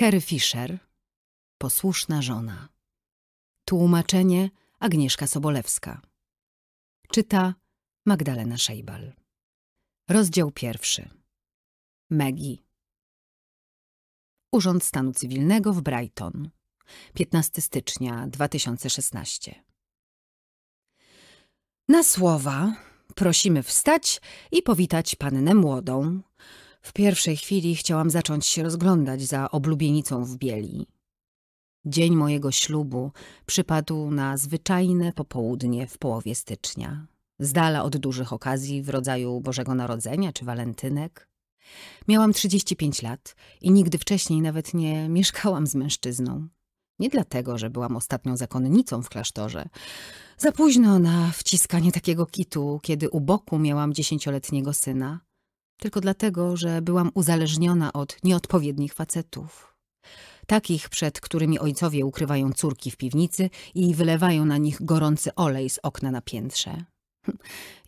Kerry Fisher, Posłuszna żona. Tłumaczenie Agnieszka Sobolewska. Czyta Magdalena Szejbal. Rozdział pierwszy. Megi. Urząd Stanu Cywilnego w Brighton. 15 stycznia 2016. Na słowa prosimy wstać i powitać pannę młodą, w pierwszej chwili chciałam zacząć się rozglądać za oblubienicą w bieli. Dzień mojego ślubu przypadł na zwyczajne popołudnie w połowie stycznia, z dala od dużych okazji w rodzaju Bożego Narodzenia czy Walentynek. Miałam 35 lat i nigdy wcześniej nawet nie mieszkałam z mężczyzną. Nie dlatego, że byłam ostatnią zakonnicą w klasztorze. Za późno na wciskanie takiego kitu, kiedy u boku miałam dziesięcioletniego syna tylko dlatego, że byłam uzależniona od nieodpowiednich facetów. Takich, przed którymi ojcowie ukrywają córki w piwnicy i wylewają na nich gorący olej z okna na piętrze.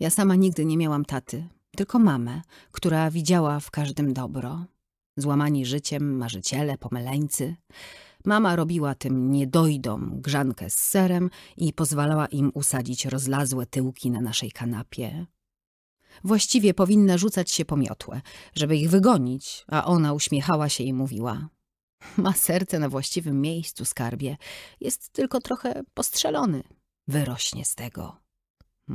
Ja sama nigdy nie miałam taty, tylko mamę, która widziała w każdym dobro. Złamani życiem, marzyciele, pomyleńcy. Mama robiła tym niedojdom grzankę z serem i pozwalała im usadzić rozlazłe tyłki na naszej kanapie. Właściwie powinna rzucać się po miotłę, żeby ich wygonić, a ona uśmiechała się i mówiła. Ma serce na właściwym miejscu, skarbie. Jest tylko trochę postrzelony. Wyrośnie z tego.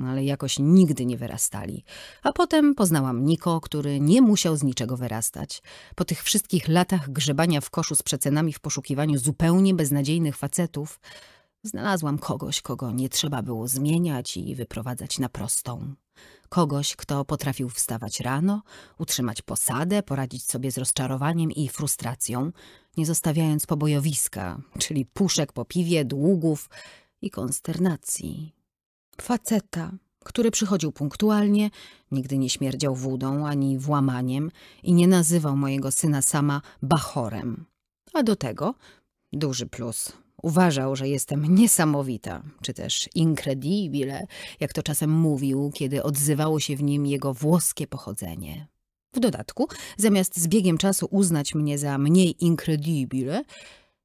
Ale jakoś nigdy nie wyrastali. A potem poznałam Niko, który nie musiał z niczego wyrastać. Po tych wszystkich latach grzebania w koszu z przecenami w poszukiwaniu zupełnie beznadziejnych facetów, znalazłam kogoś, kogo nie trzeba było zmieniać i wyprowadzać na prostą. Kogoś, kto potrafił wstawać rano, utrzymać posadę, poradzić sobie z rozczarowaniem i frustracją, nie zostawiając pobojowiska, czyli puszek po piwie, długów i konsternacji. Faceta, który przychodził punktualnie, nigdy nie śmierdział wódą ani włamaniem i nie nazywał mojego syna sama bachorem. A do tego duży plus – Uważał, że jestem niesamowita, czy też incredibile, jak to czasem mówił, kiedy odzywało się w nim jego włoskie pochodzenie. W dodatku, zamiast z biegiem czasu uznać mnie za mniej incredibile,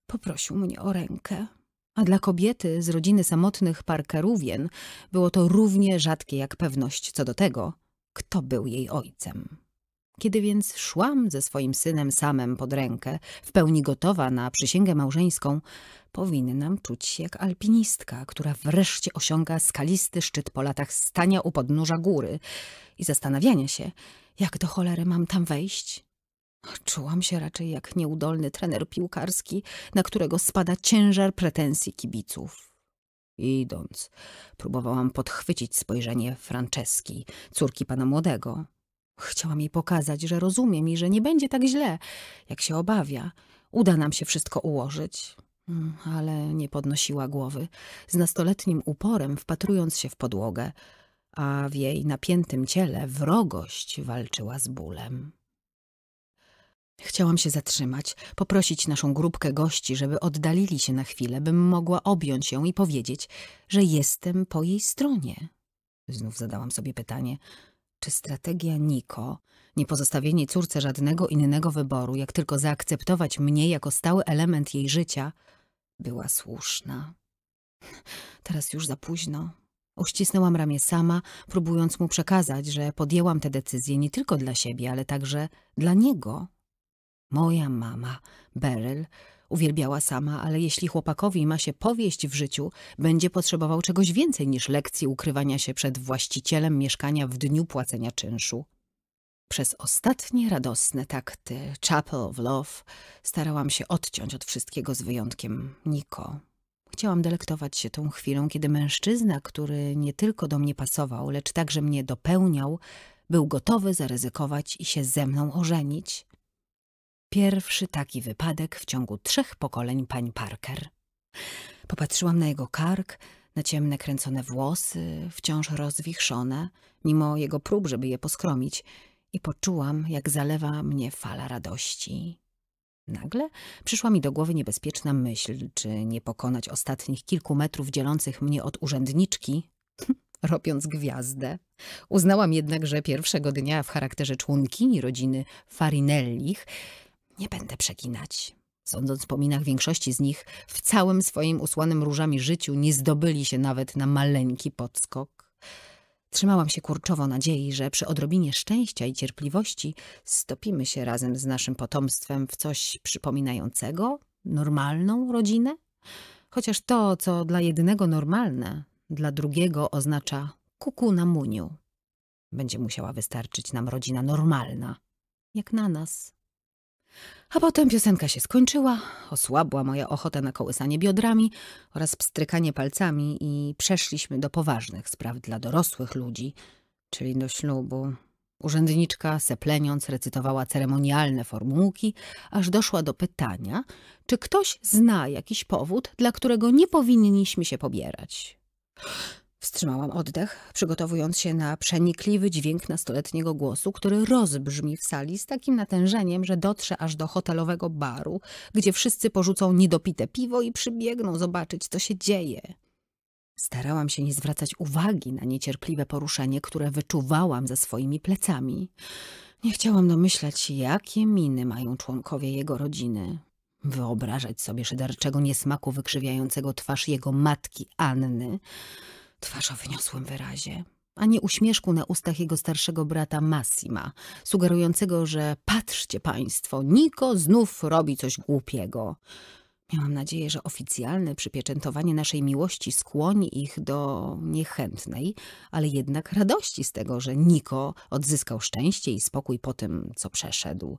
poprosił mnie o rękę. A dla kobiety z rodziny samotnych parkerówien było to równie rzadkie jak pewność co do tego, kto był jej ojcem. Kiedy więc szłam ze swoim synem samym pod rękę, w pełni gotowa na przysięgę małżeńską, powinnam czuć się jak alpinistka, która wreszcie osiąga skalisty szczyt po latach stania u podnóża góry i zastanawiania się, jak do cholery mam tam wejść. Czułam się raczej jak nieudolny trener piłkarski, na którego spada ciężar pretensji kibiców. Idąc, próbowałam podchwycić spojrzenie Franceski, córki pana młodego, Chciałam jej pokazać, że rozumiem i że nie będzie tak źle, jak się obawia. Uda nam się wszystko ułożyć. Mm, ale nie podnosiła głowy, z nastoletnim uporem wpatrując się w podłogę, a w jej napiętym ciele wrogość walczyła z bólem. Chciałam się zatrzymać, poprosić naszą grupkę gości, żeby oddalili się na chwilę, bym mogła objąć ją i powiedzieć, że jestem po jej stronie. Znów zadałam sobie pytanie, czy strategia Niko, nie pozostawienie córce żadnego innego wyboru, jak tylko zaakceptować mnie jako stały element jej życia, była słuszna? Teraz już za późno. Uścisnęłam ramię sama, próbując mu przekazać, że podjęłam tę decyzję nie tylko dla siebie, ale także dla niego. Moja mama, Beryl, uwielbiała sama, ale jeśli chłopakowi ma się powieść w życiu, będzie potrzebował czegoś więcej niż lekcji ukrywania się przed właścicielem mieszkania w dniu płacenia czynszu. Przez ostatnie radosne takty Chapel of Love starałam się odciąć od wszystkiego z wyjątkiem Niko. Chciałam delektować się tą chwilą, kiedy mężczyzna, który nie tylko do mnie pasował, lecz także mnie dopełniał, był gotowy zaryzykować i się ze mną ożenić. Pierwszy taki wypadek w ciągu trzech pokoleń pań Parker. Popatrzyłam na jego kark, na ciemne kręcone włosy, wciąż rozwichrzone, mimo jego prób, żeby je poskromić, i poczułam, jak zalewa mnie fala radości. Nagle przyszła mi do głowy niebezpieczna myśl, czy nie pokonać ostatnich kilku metrów dzielących mnie od urzędniczki, hm, robiąc gwiazdę. Uznałam jednak, że pierwszego dnia w charakterze członkini rodziny Farinellich nie będę przeginać. Sądząc po minach większości z nich, w całym swoim usłanym różami życiu nie zdobyli się nawet na maleńki podskok. Trzymałam się kurczowo nadziei, że przy odrobinie szczęścia i cierpliwości stopimy się razem z naszym potomstwem w coś przypominającego normalną rodzinę. Chociaż to, co dla jednego normalne, dla drugiego oznacza kuku na muniu. Będzie musiała wystarczyć nam rodzina normalna, jak na nas. A potem piosenka się skończyła, osłabła moja ochota na kołysanie biodrami oraz pstrykanie palcami i przeszliśmy do poważnych spraw dla dorosłych ludzi, czyli do ślubu. Urzędniczka, sepleniąc, recytowała ceremonialne formułki, aż doszła do pytania, czy ktoś zna jakiś powód, dla którego nie powinniśmy się pobierać. Wstrzymałam oddech, przygotowując się na przenikliwy dźwięk nastoletniego głosu, który rozbrzmi w sali z takim natężeniem, że dotrze aż do hotelowego baru, gdzie wszyscy porzucą niedopite piwo i przybiegną zobaczyć, co się dzieje. Starałam się nie zwracać uwagi na niecierpliwe poruszenie, które wyczuwałam za swoimi plecami. Nie chciałam domyślać, jakie miny mają członkowie jego rodziny. Wyobrażać sobie szyderczego niesmaku wykrzywiającego twarz jego matki Anny – Twarz o wyniosłym wyrazie, ani uśmieszku na ustach jego starszego brata Massima, sugerującego, że patrzcie państwo, Niko znów robi coś głupiego. Miałam nadzieję, że oficjalne przypieczętowanie naszej miłości skłoni ich do niechętnej, ale jednak radości z tego, że Niko odzyskał szczęście i spokój po tym, co przeszedł.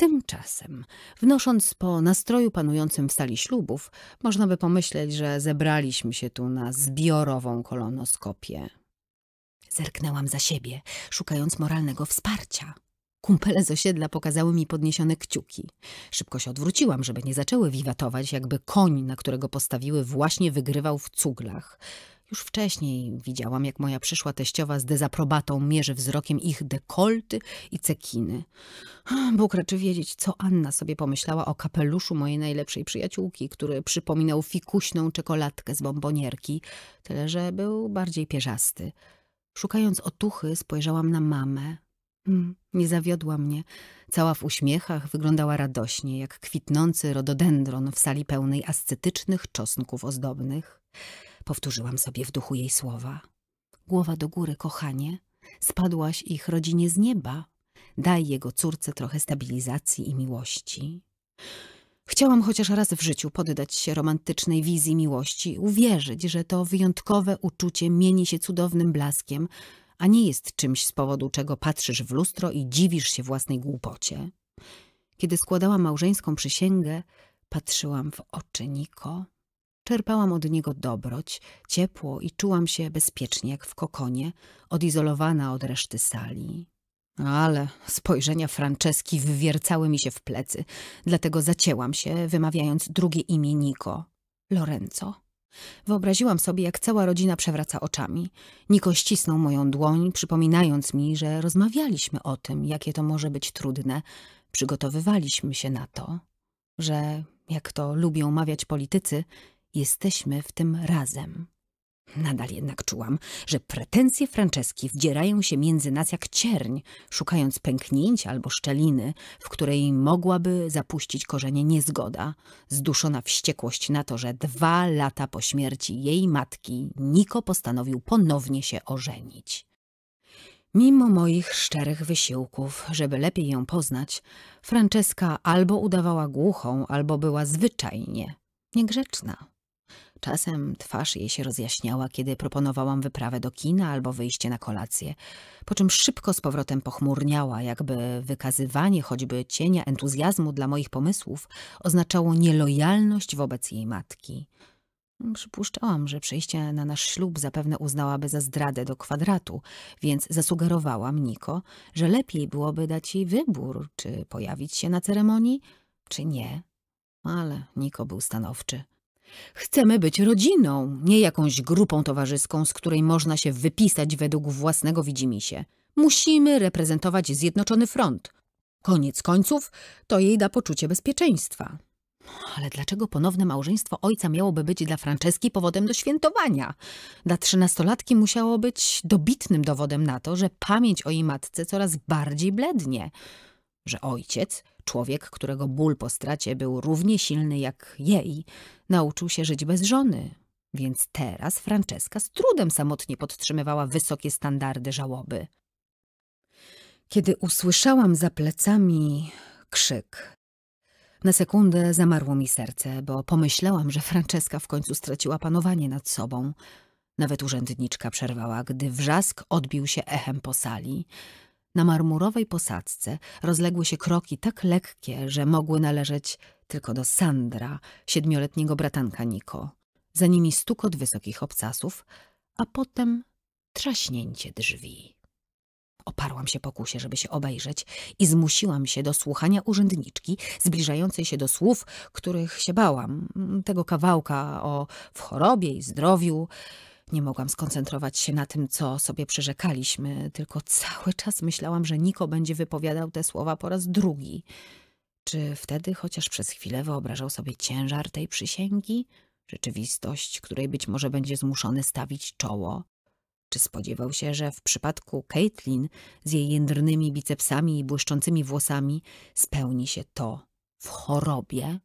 Tymczasem, wnosząc po nastroju panującym w sali ślubów, można by pomyśleć, że zebraliśmy się tu na zbiorową kolonoskopię. Zerknęłam za siebie, szukając moralnego wsparcia. Kumpele z osiedla pokazały mi podniesione kciuki. Szybko się odwróciłam, żeby nie zaczęły wiwatować, jakby koń, na którego postawiły, właśnie wygrywał w cuglach. Już wcześniej widziałam, jak moja przyszła teściowa z dezaprobatą mierzy wzrokiem ich dekolty i cekiny. Bóg raczy wiedzieć, co Anna sobie pomyślała o kapeluszu mojej najlepszej przyjaciółki, który przypominał fikuśną czekoladkę z bombonierki, tyle że był bardziej pierzasty. Szukając otuchy, spojrzałam na mamę. Mm, nie zawiodła mnie. Cała w uśmiechach wyglądała radośnie, jak kwitnący rododendron w sali pełnej ascetycznych czosnków ozdobnych. Powtórzyłam sobie w duchu jej słowa. Głowa do góry, kochanie. Spadłaś ich rodzinie z nieba. Daj jego córce trochę stabilizacji i miłości. Chciałam chociaż raz w życiu poddać się romantycznej wizji miłości, uwierzyć, że to wyjątkowe uczucie mieni się cudownym blaskiem, a nie jest czymś z powodu czego patrzysz w lustro i dziwisz się własnej głupocie. Kiedy składałam małżeńską przysięgę, patrzyłam w oczy Niko, Czerpałam od niego dobroć, ciepło i czułam się bezpiecznie jak w kokonie, odizolowana od reszty sali. Ale spojrzenia Franceski wywiercały mi się w plecy, dlatego zacięłam się, wymawiając drugie imię Niko. Lorenzo. Wyobraziłam sobie, jak cała rodzina przewraca oczami. Niko ścisnął moją dłoń, przypominając mi, że rozmawialiśmy o tym, jakie to może być trudne. Przygotowywaliśmy się na to, że, jak to lubią mawiać politycy, Jesteśmy w tym razem. Nadal jednak czułam, że pretensje Franceski wdzierają się między nas jak cierń, szukając pęknięcia albo szczeliny, w której mogłaby zapuścić korzenie niezgoda, zduszona wściekłość na to, że dwa lata po śmierci jej matki Niko postanowił ponownie się ożenić. Mimo moich szczerych wysiłków, żeby lepiej ją poznać, Franceska albo udawała głuchą, albo była zwyczajnie niegrzeczna. Czasem twarz jej się rozjaśniała, kiedy proponowałam wyprawę do kina albo wyjście na kolację, po czym szybko z powrotem pochmurniała, jakby wykazywanie choćby cienia entuzjazmu dla moich pomysłów oznaczało nielojalność wobec jej matki. Przypuszczałam, że przejście na nasz ślub zapewne uznałaby za zdradę do kwadratu, więc zasugerowałam Niko, że lepiej byłoby dać jej wybór, czy pojawić się na ceremonii, czy nie. Ale Niko był stanowczy. Chcemy być rodziną, nie jakąś grupą towarzyską, z której można się wypisać według własnego widzimisię. Musimy reprezentować zjednoczony front. Koniec końców to jej da poczucie bezpieczeństwa. Ale dlaczego ponowne małżeństwo ojca miałoby być dla Franceski powodem do świętowania? Dla trzynastolatki musiało być dobitnym dowodem na to, że pamięć o jej matce coraz bardziej blednie, że ojciec Człowiek, którego ból po stracie był równie silny jak jej, nauczył się żyć bez żony, więc teraz Franceska z trudem samotnie podtrzymywała wysokie standardy żałoby. Kiedy usłyszałam za plecami krzyk, na sekundę zamarło mi serce, bo pomyślałam, że Franceska w końcu straciła panowanie nad sobą. Nawet urzędniczka przerwała, gdy wrzask odbił się echem po sali. Na marmurowej posadzce rozległy się kroki tak lekkie, że mogły należeć tylko do Sandra, siedmioletniego bratanka Niko. Za nimi stukot wysokich obcasów, a potem trzaśnięcie drzwi. Oparłam się pokusie, żeby się obejrzeć i zmusiłam się do słuchania urzędniczki zbliżającej się do słów, których się bałam, tego kawałka o w chorobie i zdrowiu, nie mogłam skoncentrować się na tym, co sobie przyrzekaliśmy, tylko cały czas myślałam, że Niko będzie wypowiadał te słowa po raz drugi. Czy wtedy chociaż przez chwilę wyobrażał sobie ciężar tej przysięgi? Rzeczywistość, której być może będzie zmuszony stawić czoło? Czy spodziewał się, że w przypadku Caitlin z jej jędrnymi bicepsami i błyszczącymi włosami spełni się to w chorobie?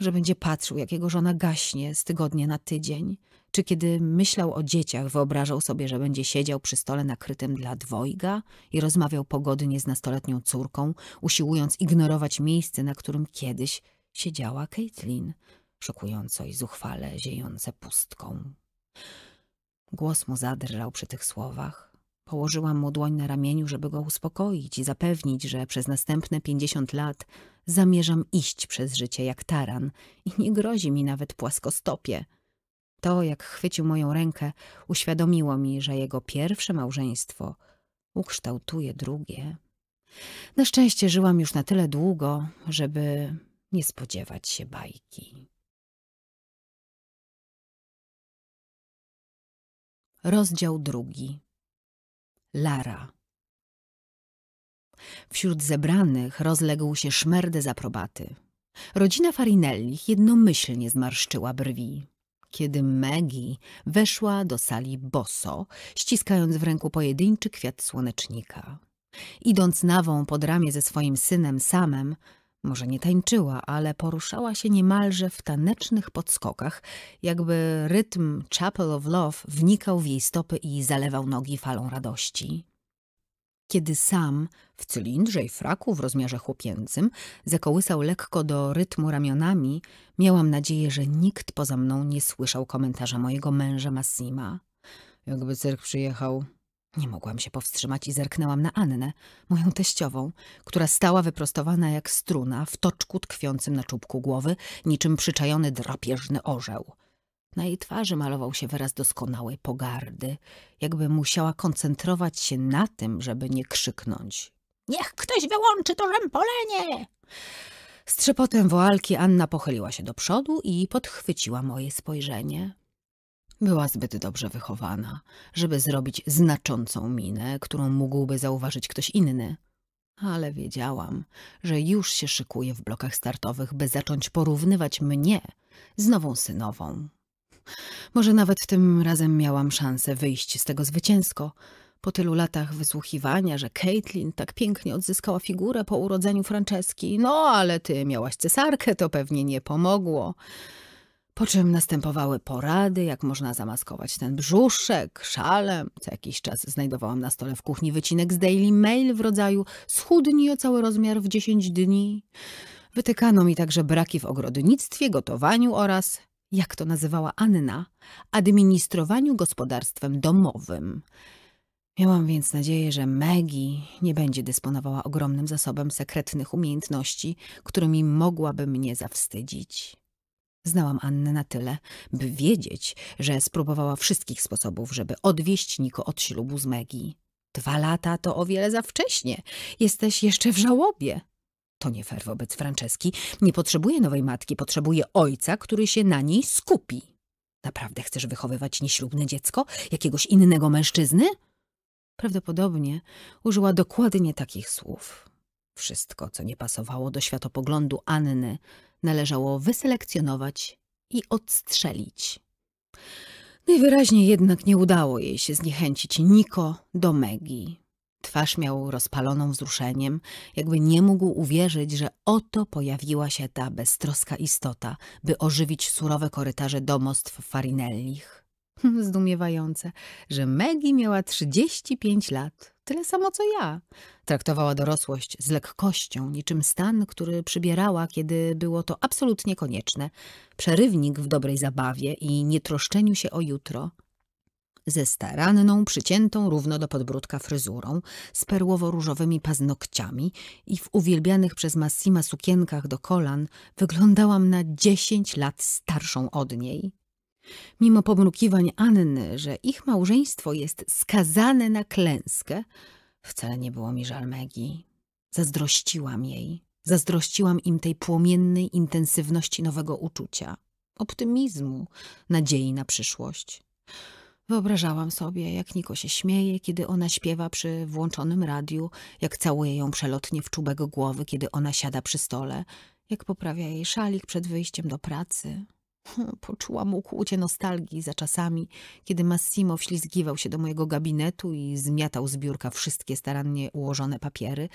Że będzie patrzył, jak jego żona gaśnie z tygodnia na tydzień, czy kiedy myślał o dzieciach, wyobrażał sobie, że będzie siedział przy stole nakrytym dla dwojga i rozmawiał pogodnie z nastoletnią córką, usiłując ignorować miejsce, na którym kiedyś siedziała Caitlin, szokująco i zuchwale ziejące pustką. Głos mu zadrżał przy tych słowach. Położyłam mu dłoń na ramieniu, żeby go uspokoić i zapewnić, że przez następne pięćdziesiąt lat zamierzam iść przez życie jak taran i nie grozi mi nawet płaskostopie. To, jak chwycił moją rękę, uświadomiło mi, że jego pierwsze małżeństwo ukształtuje drugie. Na szczęście żyłam już na tyle długo, żeby nie spodziewać się bajki. Rozdział drugi. Lara. Wśród zebranych rozległ się szmer dezaprobaty. Rodzina Farinelli jednomyślnie zmarszczyła brwi kiedy Maggie weszła do sali boso, ściskając w ręku pojedynczy kwiat słonecznika. Idąc nawą pod ramię ze swoim synem samem, może nie tańczyła, ale poruszała się niemalże w tanecznych podskokach, jakby rytm Chapel of Love wnikał w jej stopy i zalewał nogi falą radości kiedy sam, w cylindrze i fraku w rozmiarze chłopięcym, zakołysał lekko do rytmu ramionami, miałam nadzieję, że nikt poza mną nie słyszał komentarza mojego męża Massima. Jakby cyrk przyjechał. Nie mogłam się powstrzymać i zerknęłam na Annę, moją teściową, która stała wyprostowana jak struna w toczku tkwiącym na czubku głowy, niczym przyczajony drapieżny orzeł. Na jej twarzy malował się wyraz doskonałej pogardy, jakby musiała koncentrować się na tym, żeby nie krzyknąć. Niech ktoś wyłączy to rzępolenie! Z trzepotem woalki Anna pochyliła się do przodu i podchwyciła moje spojrzenie. Była zbyt dobrze wychowana, żeby zrobić znaczącą minę, którą mógłby zauważyć ktoś inny. Ale wiedziałam, że już się szykuje w blokach startowych, by zacząć porównywać mnie z nową synową. Może nawet tym razem miałam szansę wyjść z tego zwycięsko. Po tylu latach wysłuchiwania, że Caitlin tak pięknie odzyskała figurę po urodzeniu Franceski, no ale ty miałaś cesarkę, to pewnie nie pomogło. Po czym następowały porady, jak można zamaskować ten brzuszek szalem. Co jakiś czas znajdowałam na stole w kuchni wycinek z Daily Mail w rodzaju schudnij o cały rozmiar w 10 dni. Wytykano mi także braki w ogrodnictwie, gotowaniu oraz jak to nazywała Anna, administrowaniu gospodarstwem domowym. Miałam więc nadzieję, że Megi nie będzie dysponowała ogromnym zasobem sekretnych umiejętności, którymi mogłaby mnie zawstydzić. Znałam Annę na tyle, by wiedzieć, że spróbowała wszystkich sposobów, żeby odwieść Niko od ślubu z Megi. Dwa lata to o wiele za wcześnie. Jesteś jeszcze w żałobie. To nie fair wobec Franceski. Nie potrzebuje nowej matki, potrzebuje ojca, który się na niej skupi. Naprawdę chcesz wychowywać nieślubne dziecko? Jakiegoś innego mężczyzny? Prawdopodobnie użyła dokładnie takich słów. Wszystko, co nie pasowało do światopoglądu Anny, należało wyselekcjonować i odstrzelić. Najwyraźniej jednak nie udało jej się zniechęcić Niko do Megi. Twarz miał rozpaloną wzruszeniem, jakby nie mógł uwierzyć, że oto pojawiła się ta beztroska istota, by ożywić surowe korytarze domostw farinellich. Zdumiewające, że Megi miała 35 lat, tyle samo co ja. Traktowała dorosłość z lekkością, niczym stan, który przybierała, kiedy było to absolutnie konieczne. Przerywnik w dobrej zabawie i nietroszczeniu się o jutro – ze staranną, przyciętą równo do podbródka fryzurą, z perłowo-różowymi paznokciami i w uwielbianych przez Massima sukienkach do kolan wyglądałam na dziesięć lat starszą od niej. Mimo pomrukiwań Anny, że ich małżeństwo jest skazane na klęskę, wcale nie było mi żal Megi. Zazdrościłam jej. Zazdrościłam im tej płomiennej intensywności nowego uczucia, optymizmu, nadziei na przyszłość. Wyobrażałam sobie, jak Niko się śmieje, kiedy ona śpiewa przy włączonym radiu, jak całuje ją przelotnie w czubek głowy, kiedy ona siada przy stole, jak poprawia jej szalik przed wyjściem do pracy. Hm, poczułam ukłucie nostalgii za czasami, kiedy Massimo wślizgiwał się do mojego gabinetu i zmiatał z biurka wszystkie starannie ułożone papiery,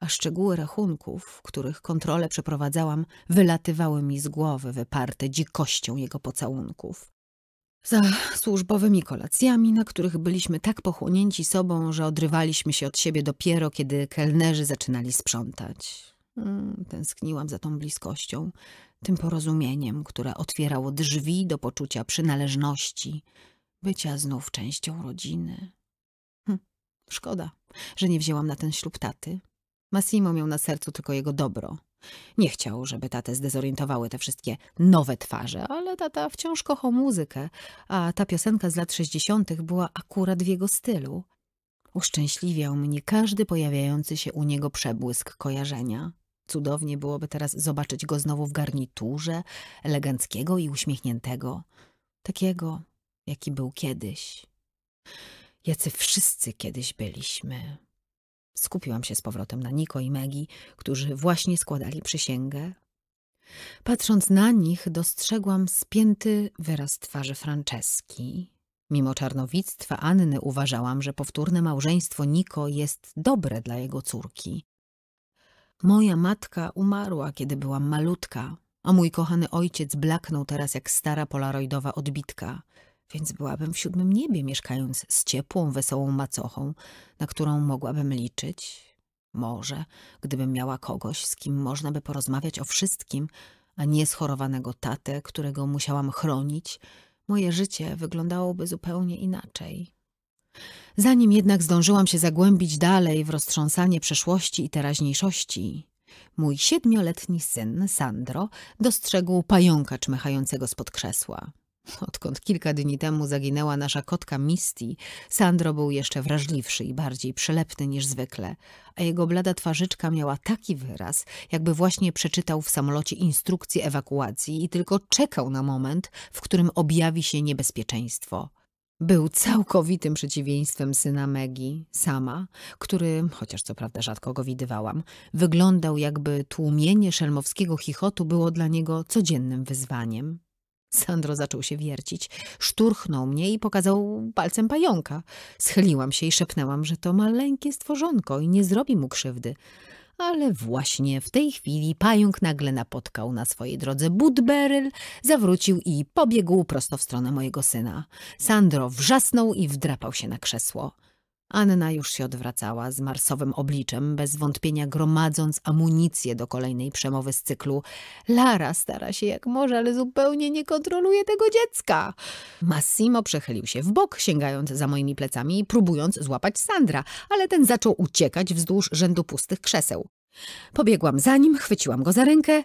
a szczegóły rachunków, których kontrolę przeprowadzałam, wylatywały mi z głowy wyparte dzikością jego pocałunków. Za służbowymi kolacjami, na których byliśmy tak pochłonięci sobą, że odrywaliśmy się od siebie dopiero, kiedy kelnerzy zaczynali sprzątać. Mm, tęskniłam za tą bliskością, tym porozumieniem, które otwierało drzwi do poczucia przynależności, bycia znów częścią rodziny. Hm, szkoda, że nie wzięłam na ten ślub taty. Massimo miał na sercu tylko jego dobro. Nie chciał, żeby tatę zdezorientowały te wszystkie nowe twarze, ale tata wciąż kochał muzykę, a ta piosenka z lat 60. była akurat w jego stylu. Uszczęśliwiał mnie każdy pojawiający się u niego przebłysk kojarzenia. Cudownie byłoby teraz zobaczyć go znowu w garniturze, eleganckiego i uśmiechniętego, takiego, jaki był kiedyś. Jacy wszyscy kiedyś byliśmy. Skupiłam się z powrotem na Niko i Megi, którzy właśnie składali przysięgę. Patrząc na nich, dostrzegłam spięty wyraz twarzy Franceski. Mimo czarnowictwa Anny uważałam, że powtórne małżeństwo Niko jest dobre dla jego córki. Moja matka umarła, kiedy byłam malutka, a mój kochany ojciec blaknął teraz jak stara polaroidowa odbitka – więc byłabym w siódmym niebie, mieszkając z ciepłą, wesołą macochą, na którą mogłabym liczyć. Może, gdybym miała kogoś, z kim można by porozmawiać o wszystkim, a nie schorowanego tatę, którego musiałam chronić, moje życie wyglądałoby zupełnie inaczej. Zanim jednak zdążyłam się zagłębić dalej w roztrząsanie przeszłości i teraźniejszości, mój siedmioletni syn, Sandro, dostrzegł pająka czmychającego spod krzesła. Odkąd kilka dni temu zaginęła nasza kotka Misty, Sandro był jeszcze wrażliwszy i bardziej przelepny niż zwykle, a jego blada twarzyczka miała taki wyraz, jakby właśnie przeczytał w samolocie instrukcję ewakuacji i tylko czekał na moment, w którym objawi się niebezpieczeństwo. Był całkowitym przeciwieństwem syna Megi, sama, który, chociaż co prawda rzadko go widywałam, wyglądał jakby tłumienie szelmowskiego chichotu było dla niego codziennym wyzwaniem. Sandro zaczął się wiercić. Szturchnął mnie i pokazał palcem pająka. Schyliłam się i szepnęłam, że to maleńkie stworzonko i nie zrobi mu krzywdy. Ale właśnie w tej chwili pająk nagle napotkał na swojej drodze budberyl, zawrócił i pobiegł prosto w stronę mojego syna. Sandro wrzasnął i wdrapał się na krzesło. Anna już się odwracała z marsowym obliczem, bez wątpienia gromadząc amunicję do kolejnej przemowy z cyklu. Lara stara się jak może, ale zupełnie nie kontroluje tego dziecka. Massimo przechylił się w bok, sięgając za moimi plecami i próbując złapać Sandra, ale ten zaczął uciekać wzdłuż rzędu pustych krzeseł. Pobiegłam za nim, chwyciłam go za rękę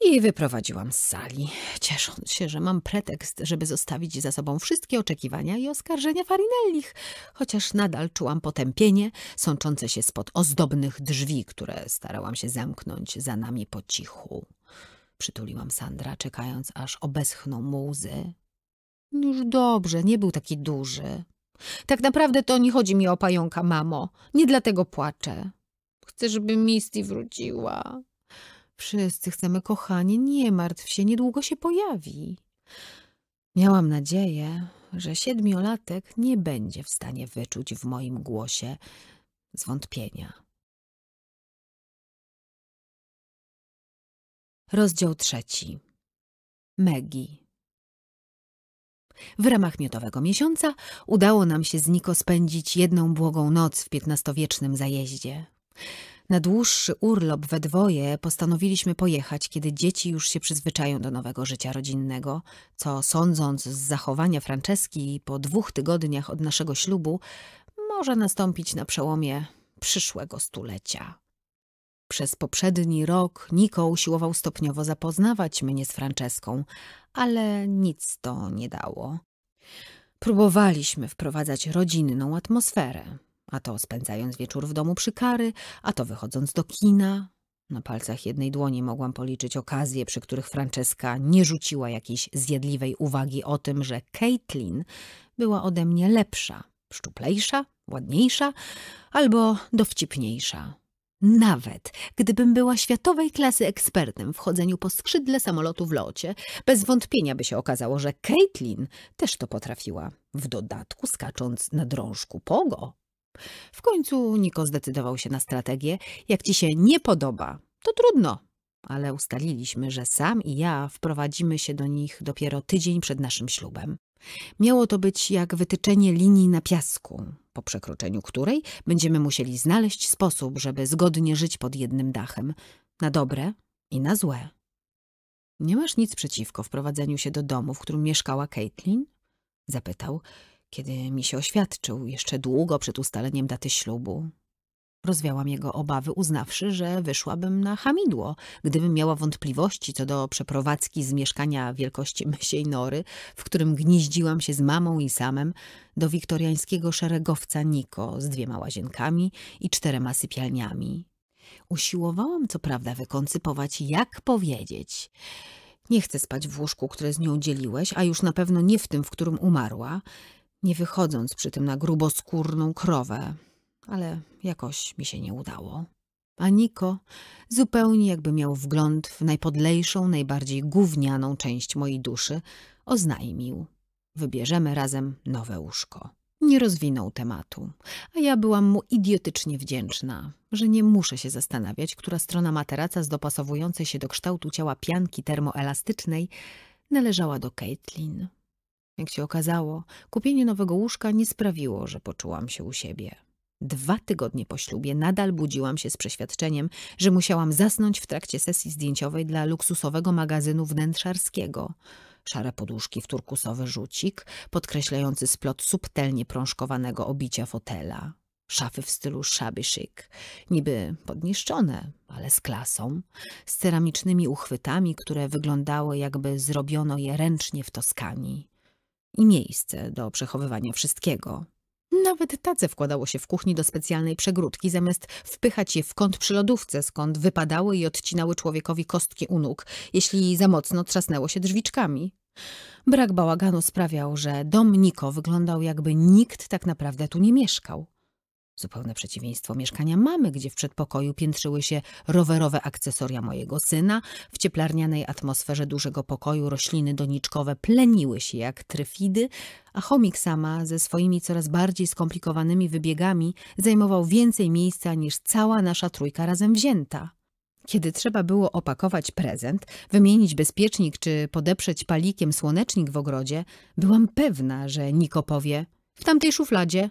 i wyprowadziłam z sali, ciesząc się, że mam pretekst, żeby zostawić za sobą wszystkie oczekiwania i oskarżenia Farinellich, chociaż nadal czułam potępienie sączące się spod ozdobnych drzwi, które starałam się zamknąć za nami po cichu. Przytuliłam Sandra, czekając, aż obeschną mu łzy. Już dobrze, nie był taki duży. Tak naprawdę to nie chodzi mi o pająka, mamo. Nie dlatego płaczę. Chcę, żeby Misty wróciła. Wszyscy chcemy, kochanie, nie martw się, niedługo się pojawi. Miałam nadzieję, że siedmiolatek nie będzie w stanie wyczuć w moim głosie zwątpienia. Rozdział trzeci. Megi. W ramach miotowego miesiąca udało nam się z Niko spędzić jedną błogą noc w piętnastowiecznym zajeździe. Na dłuższy urlop we dwoje postanowiliśmy pojechać, kiedy dzieci już się przyzwyczają do nowego życia rodzinnego, co sądząc z zachowania Franceski po dwóch tygodniach od naszego ślubu, może nastąpić na przełomie przyszłego stulecia. Przez poprzedni rok Niko usiłował stopniowo zapoznawać mnie z Franceską, ale nic to nie dało. Próbowaliśmy wprowadzać rodzinną atmosferę a to spędzając wieczór w domu przy kary, a to wychodząc do kina. Na palcach jednej dłoni mogłam policzyć okazje, przy których Franceska nie rzuciła jakiejś zjadliwej uwagi o tym, że Caitlin była ode mnie lepsza, szczuplejsza, ładniejsza albo dowcipniejsza. Nawet gdybym była światowej klasy ekspertem w chodzeniu po skrzydle samolotu w locie, bez wątpienia by się okazało, że Caitlin też to potrafiła, w dodatku skacząc na drążku pogo. W końcu Niko zdecydował się na strategię. Jak ci się nie podoba, to trudno. Ale ustaliliśmy, że sam i ja wprowadzimy się do nich dopiero tydzień przed naszym ślubem. Miało to być jak wytyczenie linii na piasku, po przekroczeniu której będziemy musieli znaleźć sposób, żeby zgodnie żyć pod jednym dachem, na dobre i na złe. Nie masz nic przeciwko wprowadzeniu się do domu, w którym mieszkała Caitlin? Zapytał kiedy mi się oświadczył, jeszcze długo przed ustaleniem daty ślubu. Rozwiałam jego obawy, uznawszy, że wyszłabym na hamidło, gdybym miała wątpliwości co do przeprowadzki z mieszkania wielkości mysiej nory, w którym gnieździłam się z mamą i samem, do wiktoriańskiego szeregowca Niko z dwiema łazienkami i czterema sypialniami. Usiłowałam co prawda wykoncypować, jak powiedzieć. Nie chcę spać w łóżku, które z nią dzieliłeś, a już na pewno nie w tym, w którym umarła nie wychodząc przy tym na gruboskórną krowę, ale jakoś mi się nie udało. A Niko zupełnie jakby miał wgląd w najpodlejszą, najbardziej gównianą część mojej duszy, oznajmił. Wybierzemy razem nowe łóżko. Nie rozwinął tematu, a ja byłam mu idiotycznie wdzięczna, że nie muszę się zastanawiać, która strona materaca z dopasowującej się do kształtu ciała pianki termoelastycznej należała do Caitlin. Jak się okazało, kupienie nowego łóżka nie sprawiło, że poczułam się u siebie. Dwa tygodnie po ślubie nadal budziłam się z przeświadczeniem, że musiałam zasnąć w trakcie sesji zdjęciowej dla luksusowego magazynu wnętrzarskiego. Szare poduszki w turkusowy rzucik, podkreślający splot subtelnie prążkowanego obicia fotela. Szafy w stylu shabby chic, niby podniszczone, ale z klasą, z ceramicznymi uchwytami, które wyglądały jakby zrobiono je ręcznie w Toskanii i miejsce do przechowywania wszystkiego. Nawet tace wkładało się w kuchni do specjalnej przegródki, zamiast wpychać je w kąt przy lodówce, skąd wypadały i odcinały człowiekowi kostki u nóg, jeśli za mocno trzasnęło się drzwiczkami. Brak bałaganu sprawiał, że dom Niko wyglądał jakby nikt tak naprawdę tu nie mieszkał. Zupełne przeciwieństwo mieszkania mamy, gdzie w przedpokoju piętrzyły się rowerowe akcesoria mojego syna, w cieplarnianej atmosferze dużego pokoju rośliny doniczkowe pleniły się jak tryfidy, a chomik sama ze swoimi coraz bardziej skomplikowanymi wybiegami zajmował więcej miejsca niż cała nasza trójka razem wzięta. Kiedy trzeba było opakować prezent, wymienić bezpiecznik czy podeprzeć palikiem słonecznik w ogrodzie, byłam pewna, że Niko powie – w tamtej szufladzie –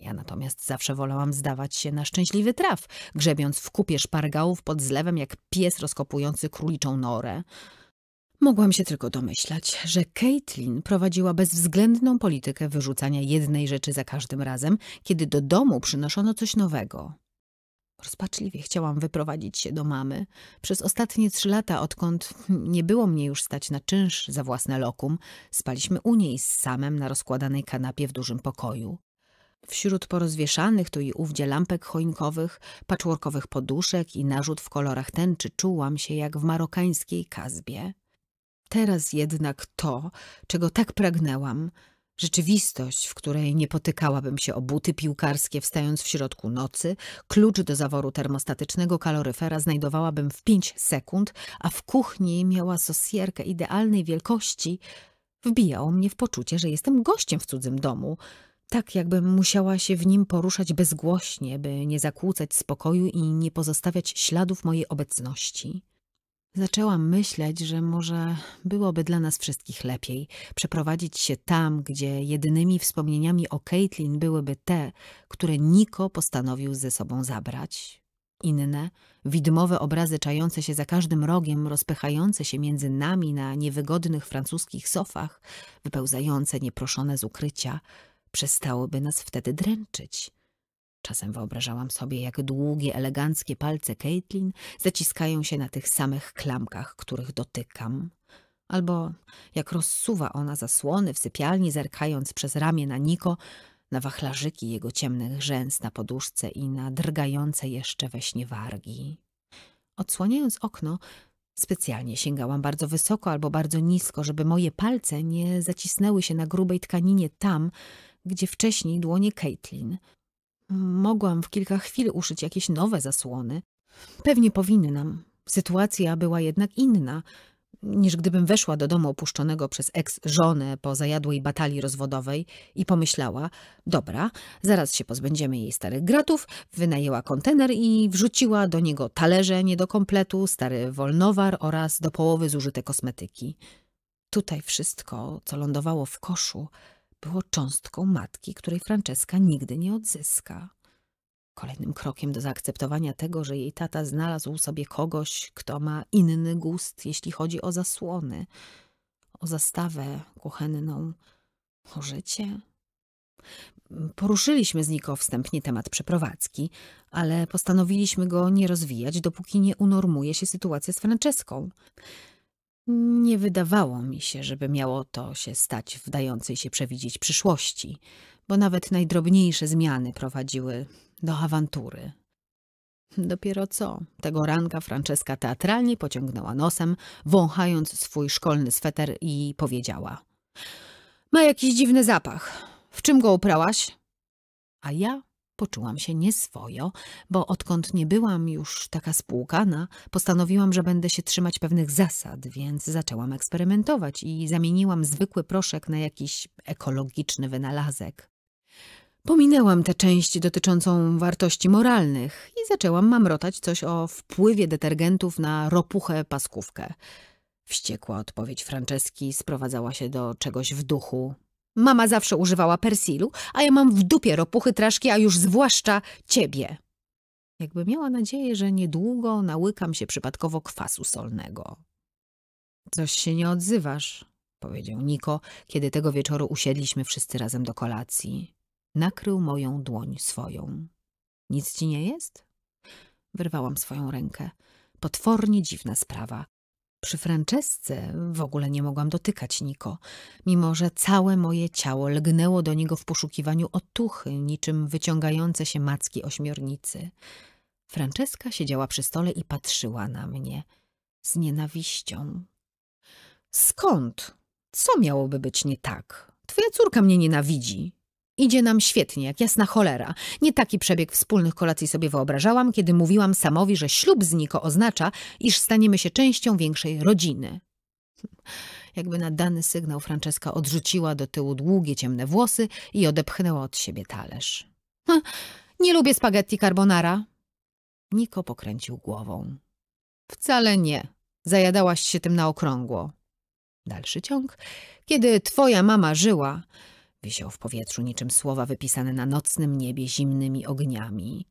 ja natomiast zawsze wolałam zdawać się na szczęśliwy traf, grzebiąc w kupie szpargałów pod zlewem jak pies rozkopujący króliczą norę. Mogłam się tylko domyślać, że Caitlin prowadziła bezwzględną politykę wyrzucania jednej rzeczy za każdym razem, kiedy do domu przynoszono coś nowego. Rozpaczliwie chciałam wyprowadzić się do mamy. Przez ostatnie trzy lata, odkąd nie było mnie już stać na czynsz za własne lokum, spaliśmy u niej z samem na rozkładanej kanapie w dużym pokoju. Wśród porozwieszanych tu i ówdzie lampek choinkowych, patchworkowych poduszek i narzut w kolorach tęczy czułam się jak w marokańskiej kazbie. Teraz jednak to, czego tak pragnęłam, rzeczywistość, w której nie potykałabym się o buty piłkarskie wstając w środku nocy, klucz do zaworu termostatycznego kaloryfera znajdowałabym w pięć sekund, a w kuchni miała sosierkę idealnej wielkości, wbijało mnie w poczucie, że jestem gościem w cudzym domu – tak jakbym musiała się w nim poruszać bezgłośnie, by nie zakłócać spokoju i nie pozostawiać śladów mojej obecności. Zaczęłam myśleć, że może byłoby dla nas wszystkich lepiej przeprowadzić się tam, gdzie jedynymi wspomnieniami o Caitlin byłyby te, które Niko postanowił ze sobą zabrać. Inne, widmowe obrazy czające się za każdym rogiem, rozpychające się między nami na niewygodnych francuskich sofach, wypełzające nieproszone z ukrycia – przestałoby nas wtedy dręczyć. Czasem wyobrażałam sobie, jak długie, eleganckie palce Caitlin zaciskają się na tych samych klamkach, których dotykam. Albo jak rozsuwa ona zasłony w sypialni, zerkając przez ramię na Niko, na wachlarzyki jego ciemnych rzęs na poduszce i na drgające jeszcze we śnie wargi. Odsłaniając okno, specjalnie sięgałam bardzo wysoko albo bardzo nisko, żeby moje palce nie zacisnęły się na grubej tkaninie tam, gdzie wcześniej dłonie Caitlin. Mogłam w kilka chwil uszyć jakieś nowe zasłony. Pewnie powinnam. Sytuacja była jednak inna, niż gdybym weszła do domu opuszczonego przez eks-żonę po zajadłej batalii rozwodowej i pomyślała, dobra, zaraz się pozbędziemy jej starych gratów, wynajęła kontener i wrzuciła do niego talerze nie do kompletu, stary wolnowar oraz do połowy zużyte kosmetyki. Tutaj wszystko, co lądowało w koszu, było cząstką matki, której Franceska nigdy nie odzyska. Kolejnym krokiem do zaakceptowania tego, że jej tata znalazł sobie kogoś, kto ma inny gust, jeśli chodzi o zasłony, o zastawę kuchenną, o życie. Poruszyliśmy z Niko wstępnie temat przeprowadzki, ale postanowiliśmy go nie rozwijać, dopóki nie unormuje się sytuacja z Franceską. Nie wydawało mi się, żeby miało to się stać w dającej się przewidzieć przyszłości, bo nawet najdrobniejsze zmiany prowadziły do awantury. Dopiero co, tego ranka Franceska teatralnie pociągnęła nosem, wąchając swój szkolny sweter i powiedziała – ma jakiś dziwny zapach. W czym go uprałaś? A ja Poczułam się nieswojo, bo odkąd nie byłam już taka spłukana, postanowiłam, że będę się trzymać pewnych zasad, więc zaczęłam eksperymentować i zamieniłam zwykły proszek na jakiś ekologiczny wynalazek. Pominęłam tę część dotyczącą wartości moralnych i zaczęłam mamrotać coś o wpływie detergentów na ropuchę paskówkę. Wściekła odpowiedź Franceski sprowadzała się do czegoś w duchu. Mama zawsze używała persilu, a ja mam w dupie ropuchy traszki, a już zwłaszcza ciebie. Jakby miała nadzieję, że niedługo nałykam się przypadkowo kwasu solnego. Coś się nie odzywasz, powiedział Niko, kiedy tego wieczoru usiedliśmy wszyscy razem do kolacji. Nakrył moją dłoń swoją. Nic ci nie jest? Wyrwałam swoją rękę. Potwornie dziwna sprawa. Przy Francesce w ogóle nie mogłam dotykać Niko, mimo że całe moje ciało lgnęło do niego w poszukiwaniu otuchy, niczym wyciągające się macki ośmiornicy. Franceska siedziała przy stole i patrzyła na mnie z nienawiścią. Skąd? Co miałoby być nie tak? Twoja córka mnie nienawidzi. Idzie nam świetnie, jak jasna cholera. Nie taki przebieg wspólnych kolacji sobie wyobrażałam, kiedy mówiłam Samowi, że ślub z Niko oznacza, iż staniemy się częścią większej rodziny. Jakby na dany sygnał Franceska odrzuciła do tyłu długie ciemne włosy i odepchnęła od siebie talerz. Hm, nie lubię spaghetti carbonara. Niko pokręcił głową. Wcale nie. Zajadałaś się tym na okrągło. Dalszy ciąg. Kiedy twoja mama żyła się w powietrzu niczym słowa wypisane na nocnym niebie zimnymi ogniami.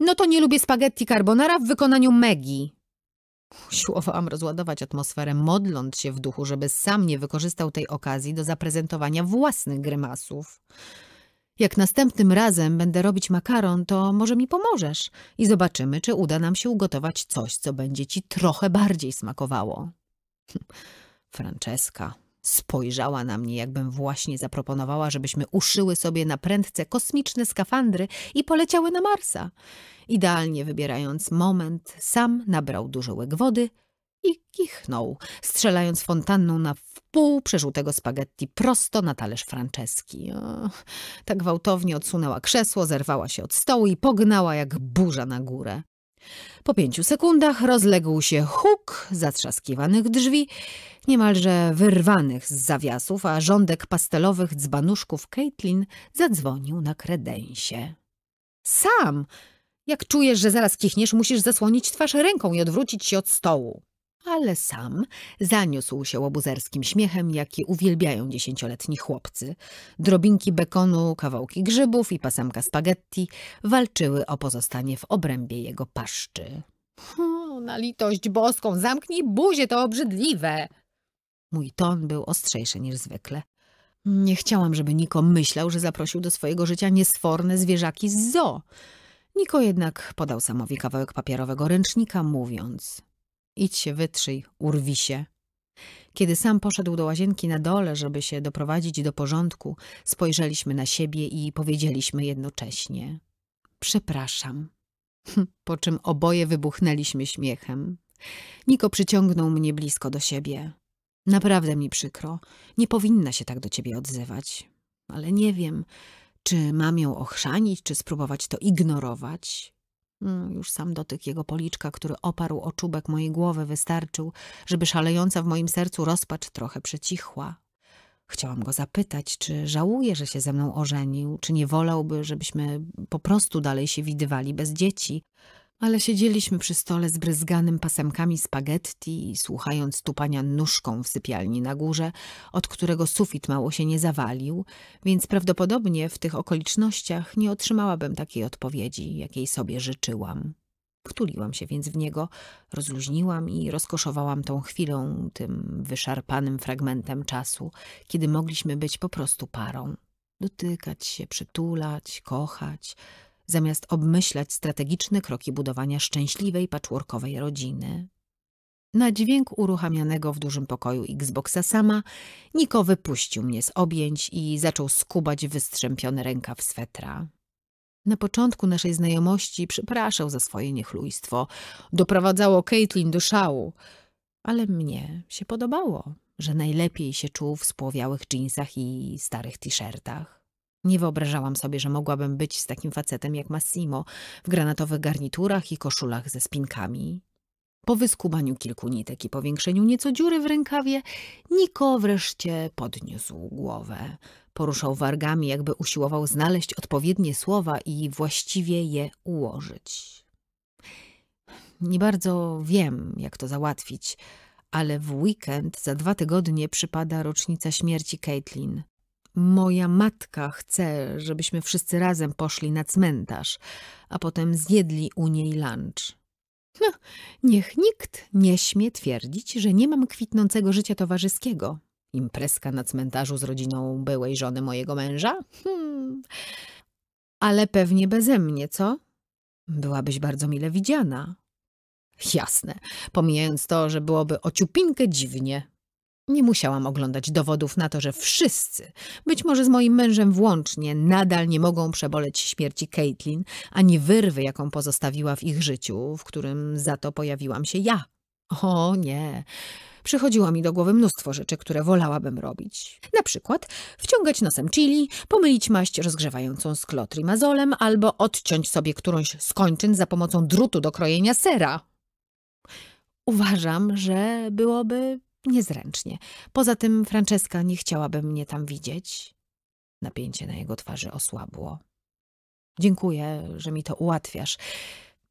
No to nie lubię spaghetti carbonara w wykonaniu Megi. Usiłowałam rozładować atmosferę, modląc się w duchu, żeby sam nie wykorzystał tej okazji do zaprezentowania własnych grymasów. Jak następnym razem będę robić makaron, to może mi pomożesz i zobaczymy, czy uda nam się ugotować coś, co będzie ci trochę bardziej smakowało. Franceska. Spojrzała na mnie, jakbym właśnie zaproponowała, żebyśmy uszyły sobie na prędce kosmiczne skafandry i poleciały na Marsa. Idealnie wybierając moment, sam nabrał duży łyk wody i kichnął, strzelając fontanną na wpół przeżółtego spaghetti prosto na talerz Franceski. O, tak gwałtownie odsunęła krzesło, zerwała się od stołu i pognała jak burza na górę. Po pięciu sekundach rozległ się huk zatrzaskiwanych drzwi, niemalże wyrwanych z zawiasów, a rządek pastelowych dzbanuszków Caitlin zadzwonił na kredensie. Sam! Jak czujesz, że zaraz kichniesz, musisz zasłonić twarz ręką i odwrócić się od stołu ale sam zaniósł się łobuzerskim śmiechem, jaki uwielbiają dziesięcioletni chłopcy. Drobinki bekonu, kawałki grzybów i pasemka spaghetti walczyły o pozostanie w obrębie jego paszczy. na litość boską, zamknij buzię, to obrzydliwe! Mój ton był ostrzejszy niż zwykle. Nie chciałam, żeby Niko myślał, że zaprosił do swojego życia niesforne zwierzaki z zoo. Niko jednak podał Samowi kawałek papierowego ręcznika, mówiąc Idź się wytrzyj, urwi się. Kiedy sam poszedł do łazienki na dole, żeby się doprowadzić do porządku, spojrzeliśmy na siebie i powiedzieliśmy jednocześnie – przepraszam. Hm, po czym oboje wybuchnęliśmy śmiechem. Niko przyciągnął mnie blisko do siebie. Naprawdę mi przykro, nie powinna się tak do ciebie odzywać. Ale nie wiem, czy mam ją ochrzanić, czy spróbować to ignorować. Mm, już sam dotyk jego policzka, który oparł o czubek mojej głowy, wystarczył, żeby szalejąca w moim sercu rozpacz trochę przecichła. Chciałam go zapytać, czy żałuje, że się ze mną ożenił, czy nie wolałby, żebyśmy po prostu dalej się widywali bez dzieci ale siedzieliśmy przy stole zbryzganym pasemkami spaghetti i słuchając tupania nóżką w sypialni na górze, od którego sufit mało się nie zawalił, więc prawdopodobnie w tych okolicznościach nie otrzymałabym takiej odpowiedzi, jakiej sobie życzyłam. Wtuliłam się więc w niego, rozluźniłam i rozkoszowałam tą chwilą, tym wyszarpanym fragmentem czasu, kiedy mogliśmy być po prostu parą. Dotykać się, przytulać, kochać, zamiast obmyślać strategiczne kroki budowania szczęśliwej, patchworkowej rodziny. Na dźwięk uruchamianego w dużym pokoju Xboxa sama, Niko wypuścił mnie z objęć i zaczął skubać ręka w swetra. Na początku naszej znajomości przepraszał za swoje niechlujstwo. Doprowadzało Caitlin do szału. Ale mnie się podobało, że najlepiej się czuł w spłowiałych dżinsach i starych t-shirtach. Nie wyobrażałam sobie, że mogłabym być z takim facetem jak Massimo, w granatowych garniturach i koszulach ze spinkami. Po wyskubaniu kilku nitek i powiększeniu nieco dziury w rękawie, Niko wreszcie podniósł głowę. Poruszał wargami, jakby usiłował znaleźć odpowiednie słowa i właściwie je ułożyć. Nie bardzo wiem, jak to załatwić, ale w weekend za dwa tygodnie przypada rocznica śmierci Caitlin. Moja matka chce, żebyśmy wszyscy razem poszli na cmentarz, a potem zjedli u niej lunch. No, niech nikt nie śmie twierdzić, że nie mam kwitnącego życia towarzyskiego. Imprezka na cmentarzu z rodziną byłej żony mojego męża? Hmm. Ale pewnie beze mnie, co? Byłabyś bardzo mile widziana. Jasne, pomijając to, że byłoby ociupinkę dziwnie. Nie musiałam oglądać dowodów na to, że wszyscy, być może z moim mężem włącznie, nadal nie mogą przeboleć śmierci Caitlin, ani wyrwy, jaką pozostawiła w ich życiu, w którym za to pojawiłam się ja. O nie, przychodziło mi do głowy mnóstwo rzeczy, które wolałabym robić. Na przykład wciągać nosem chili, pomylić maść rozgrzewającą z klotrimazolem albo odciąć sobie którąś z kończyn za pomocą drutu do krojenia sera. Uważam, że byłoby niezręcznie. Poza tym Franceska nie chciałaby mnie tam widzieć. Napięcie na jego twarzy osłabło. Dziękuję, że mi to ułatwiasz.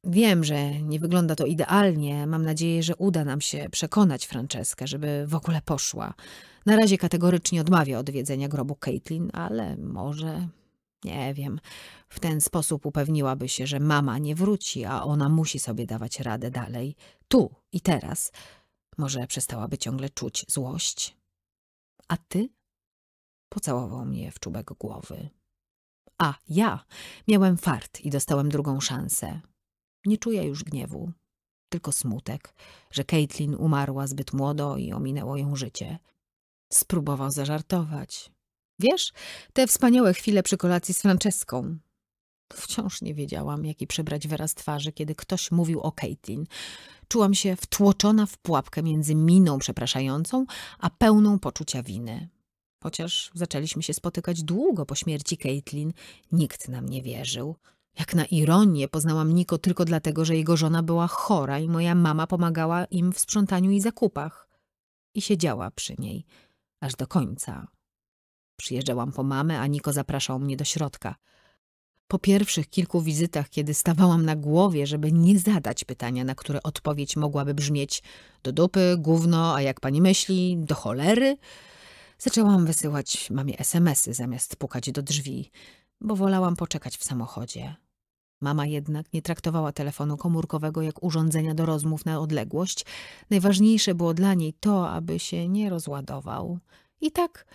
Wiem, że nie wygląda to idealnie. Mam nadzieję, że uda nam się przekonać Franceskę, żeby w ogóle poszła. Na razie kategorycznie odmawia odwiedzenia grobu Caitlin, ale może... Nie wiem. W ten sposób upewniłaby się, że mama nie wróci, a ona musi sobie dawać radę dalej. Tu i teraz. Może przestałaby ciągle czuć złość? A ty? Pocałował mnie w czubek głowy. A, ja! Miałem fart i dostałem drugą szansę. Nie czuję już gniewu, tylko smutek, że Caitlin umarła zbyt młodo i ominęło ją życie. Spróbował zażartować. Wiesz, te wspaniałe chwile przy kolacji z Franceską. Wciąż nie wiedziałam, jaki przybrać wyraz twarzy, kiedy ktoś mówił o Caitlin. Czułam się wtłoczona w pułapkę między miną przepraszającą, a pełną poczucia winy. Chociaż zaczęliśmy się spotykać długo po śmierci Caitlin, nikt nam nie wierzył. Jak na ironię poznałam Niko tylko dlatego, że jego żona była chora i moja mama pomagała im w sprzątaniu i zakupach. I siedziała przy niej, aż do końca. Przyjeżdżałam po mamę, a Niko zapraszał mnie do środka – po pierwszych kilku wizytach, kiedy stawałam na głowie, żeby nie zadać pytania, na które odpowiedź mogłaby brzmieć do dupy, gówno, a jak pani myśli, do cholery, zaczęłam wysyłać mamie SMSy zamiast pukać do drzwi, bo wolałam poczekać w samochodzie. Mama jednak nie traktowała telefonu komórkowego jak urządzenia do rozmów na odległość. Najważniejsze było dla niej to, aby się nie rozładował – i tak,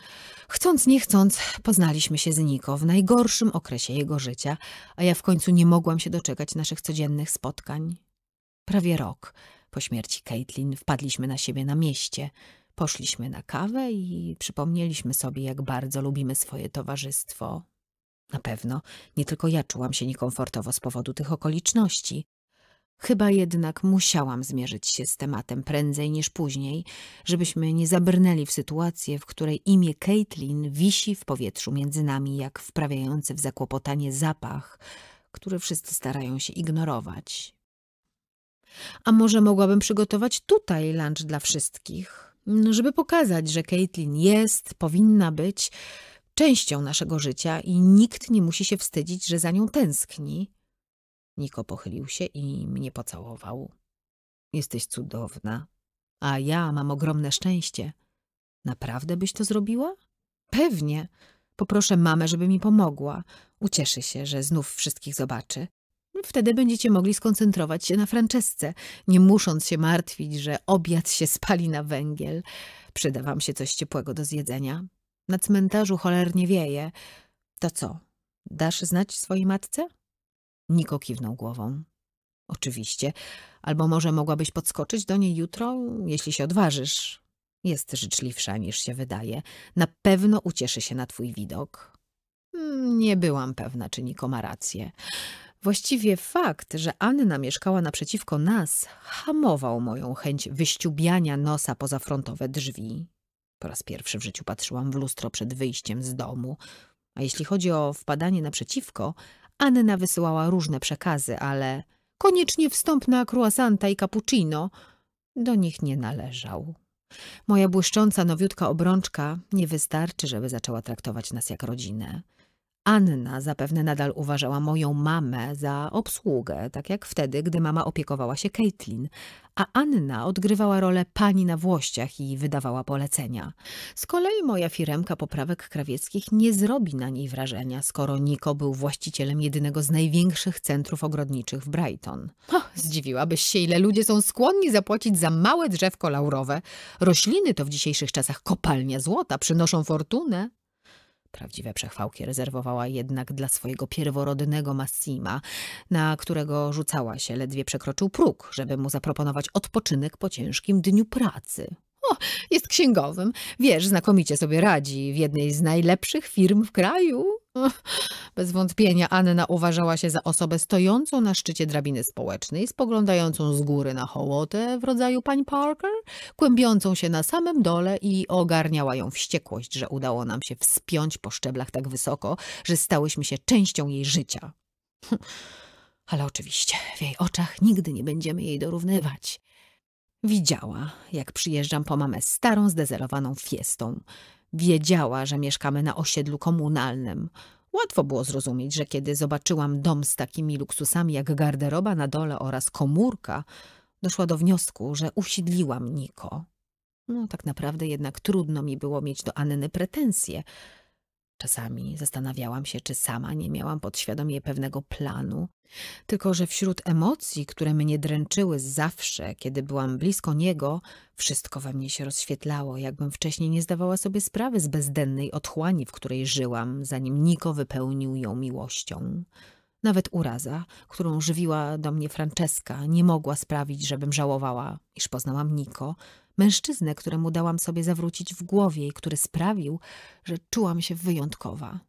chcąc nie chcąc, poznaliśmy się z Niko w najgorszym okresie jego życia, a ja w końcu nie mogłam się doczekać naszych codziennych spotkań. Prawie rok po śmierci Caitlin wpadliśmy na siebie na mieście, poszliśmy na kawę i przypomnieliśmy sobie, jak bardzo lubimy swoje towarzystwo. Na pewno nie tylko ja czułam się niekomfortowo z powodu tych okoliczności, Chyba jednak musiałam zmierzyć się z tematem prędzej niż później, żebyśmy nie zabrnęli w sytuację, w której imię Caitlin wisi w powietrzu między nami jak wprawiający w zakłopotanie zapach, który wszyscy starają się ignorować. A może mogłabym przygotować tutaj lunch dla wszystkich, żeby pokazać, że Caitlin jest, powinna być częścią naszego życia i nikt nie musi się wstydzić, że za nią tęskni. Niko pochylił się i mnie pocałował. Jesteś cudowna. A ja mam ogromne szczęście. Naprawdę byś to zrobiła? Pewnie. Poproszę mamę, żeby mi pomogła. Ucieszy się, że znów wszystkich zobaczy. Wtedy będziecie mogli skoncentrować się na Francesce, nie musząc się martwić, że obiad się spali na węgiel. Przyda wam się coś ciepłego do zjedzenia. Na cmentarzu cholernie wieje. To co, dasz znać swojej matce? Niko kiwnął głową. Oczywiście. Albo może mogłabyś podskoczyć do niej jutro, jeśli się odważysz. Jest życzliwsza niż się wydaje. Na pewno ucieszy się na twój widok. Hmm, nie byłam pewna, czy Niko ma rację. Właściwie fakt, że Anna mieszkała naprzeciwko nas, hamował moją chęć wyściubiania nosa poza frontowe drzwi. Po raz pierwszy w życiu patrzyłam w lustro przed wyjściem z domu, a jeśli chodzi o wpadanie naprzeciwko, Anna wysyłała różne przekazy, ale koniecznie wstąp na croissanta i cappuccino do nich nie należał. Moja błyszcząca nowiutka obrączka nie wystarczy, żeby zaczęła traktować nas jak rodzinę. Anna zapewne nadal uważała moją mamę za obsługę, tak jak wtedy, gdy mama opiekowała się Caitlin, a Anna odgrywała rolę pani na włościach i wydawała polecenia. Z kolei moja firemka poprawek krawieckich nie zrobi na niej wrażenia, skoro Niko był właścicielem jednego z największych centrów ogrodniczych w Brighton. Ho, zdziwiłabyś się, ile ludzie są skłonni zapłacić za małe drzewko laurowe. Rośliny to w dzisiejszych czasach kopalnia złota, przynoszą fortunę. Prawdziwe przechwałki rezerwowała jednak dla swojego pierworodnego Massima, na którego rzucała się, ledwie przekroczył próg, żeby mu zaproponować odpoczynek po ciężkim dniu pracy. O, jest księgowym. Wiesz, znakomicie sobie radzi w jednej z najlepszych firm w kraju. Bez wątpienia Anna uważała się za osobę stojącą na szczycie drabiny społecznej, spoglądającą z góry na hołotę w rodzaju pani Parker, kłębiącą się na samym dole i ogarniała ją wściekłość, że udało nam się wspiąć po szczeblach tak wysoko, że stałyśmy się częścią jej życia. Hm, ale oczywiście w jej oczach nigdy nie będziemy jej dorównywać. Widziała, jak przyjeżdżam po mamę starą, zdezelowaną fiestą. Wiedziała, że mieszkamy na osiedlu komunalnym. Łatwo było zrozumieć, że kiedy zobaczyłam dom z takimi luksusami jak garderoba na dole oraz komórka, doszła do wniosku, że usiedliłam Niko. No tak naprawdę jednak trudno mi było mieć do Anny pretensje – Czasami zastanawiałam się, czy sama nie miałam podświadomie pewnego planu, tylko że wśród emocji, które mnie dręczyły zawsze, kiedy byłam blisko niego, wszystko we mnie się rozświetlało, jakbym wcześniej nie zdawała sobie sprawy z bezdennej otchłani, w której żyłam, zanim Niko wypełnił ją miłością. Nawet uraza, którą żywiła do mnie Franceska, nie mogła sprawić, żebym żałowała, iż poznałam Niko, mężczyznę, któremu dałam sobie zawrócić w głowie i który sprawił, że czułam się wyjątkowa,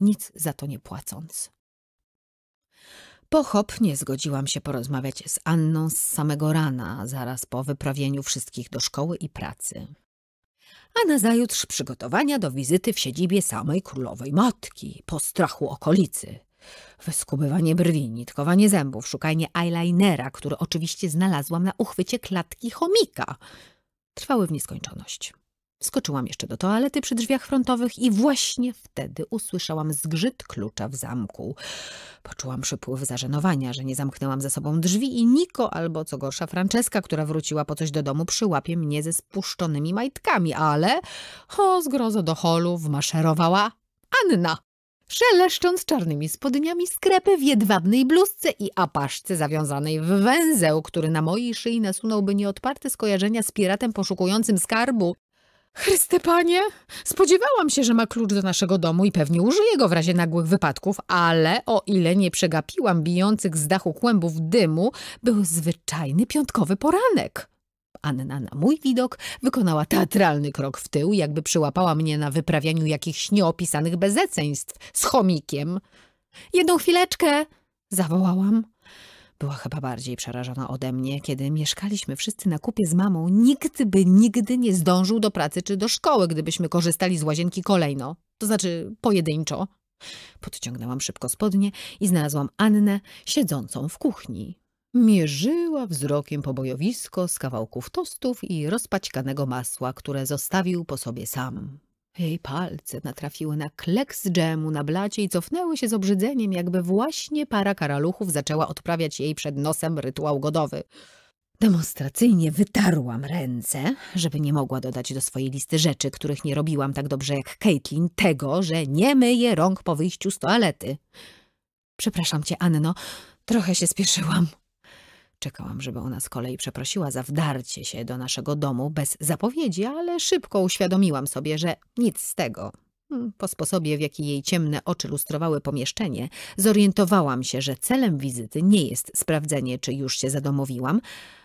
nic za to nie płacąc. Pochopnie zgodziłam się porozmawiać z Anną z samego rana, zaraz po wyprawieniu wszystkich do szkoły i pracy. A nazajutrz przygotowania do wizyty w siedzibie samej królowej matki, po strachu okolicy. Wyskubywanie brwi, nitkowanie zębów, szukanie eyelinera, który oczywiście znalazłam na uchwycie klatki chomika, trwały w nieskończoność. Skoczyłam jeszcze do toalety przy drzwiach frontowych i właśnie wtedy usłyszałam zgrzyt klucza w zamku. Poczułam przypływ zażenowania, że nie zamknęłam za sobą drzwi i Niko albo co gorsza Franceska, która wróciła po coś do domu, przyłapie mnie ze spuszczonymi majtkami, ale o zgrozo do holu wmaszerowała Anna szeleszcząc czarnymi spodniami skrepy w jedwabnej bluzce i apaszce zawiązanej w węzeł, który na mojej szyi nasunąłby nieodparte skojarzenia z piratem poszukującym skarbu. Chryste panie, spodziewałam się, że ma klucz do naszego domu i pewnie użyje go w razie nagłych wypadków, ale o ile nie przegapiłam bijących z dachu kłębów dymu, był zwyczajny piątkowy poranek. Anna na mój widok wykonała teatralny krok w tył, jakby przyłapała mnie na wyprawianiu jakichś nieopisanych bezeceństw z chomikiem. Jedną chwileczkę! zawołałam. Była chyba bardziej przerażona ode mnie. Kiedy mieszkaliśmy wszyscy na kupie z mamą, nikt by nigdy nie zdążył do pracy czy do szkoły, gdybyśmy korzystali z łazienki kolejno. To znaczy pojedynczo. Podciągnęłam szybko spodnie i znalazłam Annę siedzącą w kuchni. Mierzyła wzrokiem po bojowisko z kawałków tostów i rozpaćkanego masła, które zostawił po sobie sam. Jej palce natrafiły na klek z dżemu na blacie i cofnęły się z obrzydzeniem, jakby właśnie para karaluchów zaczęła odprawiać jej przed nosem rytuał godowy. Demonstracyjnie wytarłam ręce, żeby nie mogła dodać do swojej listy rzeczy, których nie robiłam tak dobrze jak Caitlin, tego, że nie myję rąk po wyjściu z toalety. Przepraszam cię, Anno, trochę się spieszyłam. Czekałam, żeby ona z kolei przeprosiła za wdarcie się do naszego domu bez zapowiedzi, ale szybko uświadomiłam sobie, że nic z tego. Hmm, po sposobie, w jaki jej ciemne oczy lustrowały pomieszczenie, zorientowałam się, że celem wizyty nie jest sprawdzenie, czy już się zadomowiłam,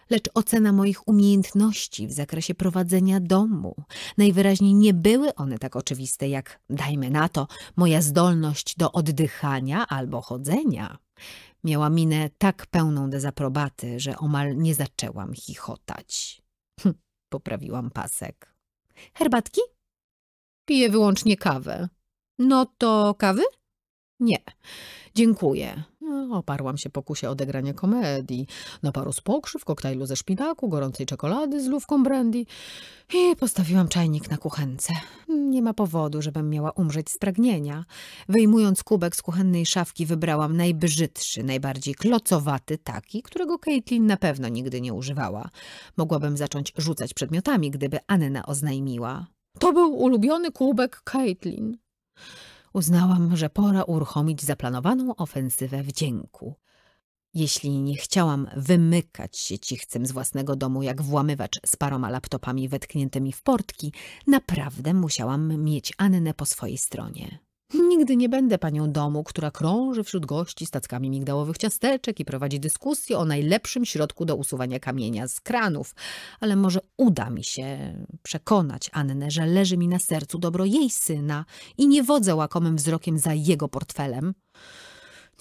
lecz ocena moich umiejętności w zakresie prowadzenia domu. Najwyraźniej nie były one tak oczywiste jak, dajmy na to, moja zdolność do oddychania albo chodzenia. Miała minę tak pełną dezaprobaty, że omal nie zaczęłam chichotać. Hm, poprawiłam pasek. Herbatki? Piję wyłącznie kawę. No to kawy? Nie, dziękuję. Oparłam się pokusie odegrania komedii, naparu z pokrzyw, koktajlu ze szpinaku, gorącej czekolady z lówką brandy i postawiłam czajnik na kuchence. Nie ma powodu, żebym miała umrzeć z pragnienia. Wyjmując kubek z kuchennej szafki wybrałam najbrzydszy, najbardziej klocowaty taki, którego Caitlin na pewno nigdy nie używała. Mogłabym zacząć rzucać przedmiotami, gdyby Anna oznajmiła. To był ulubiony kubek Caitlin uznałam, że pora uruchomić zaplanowaną ofensywę wdzięku. Jeśli nie chciałam wymykać się cichcem z własnego domu jak włamywacz z paroma laptopami wetkniętymi w portki, naprawdę musiałam mieć Annę po swojej stronie. Nigdy nie będę panią domu, która krąży wśród gości stackami migdałowych ciasteczek i prowadzi dyskusję o najlepszym środku do usuwania kamienia z kranów, ale może uda mi się przekonać Annę, że leży mi na sercu dobro jej syna i nie wodzę łakomym wzrokiem za jego portfelem.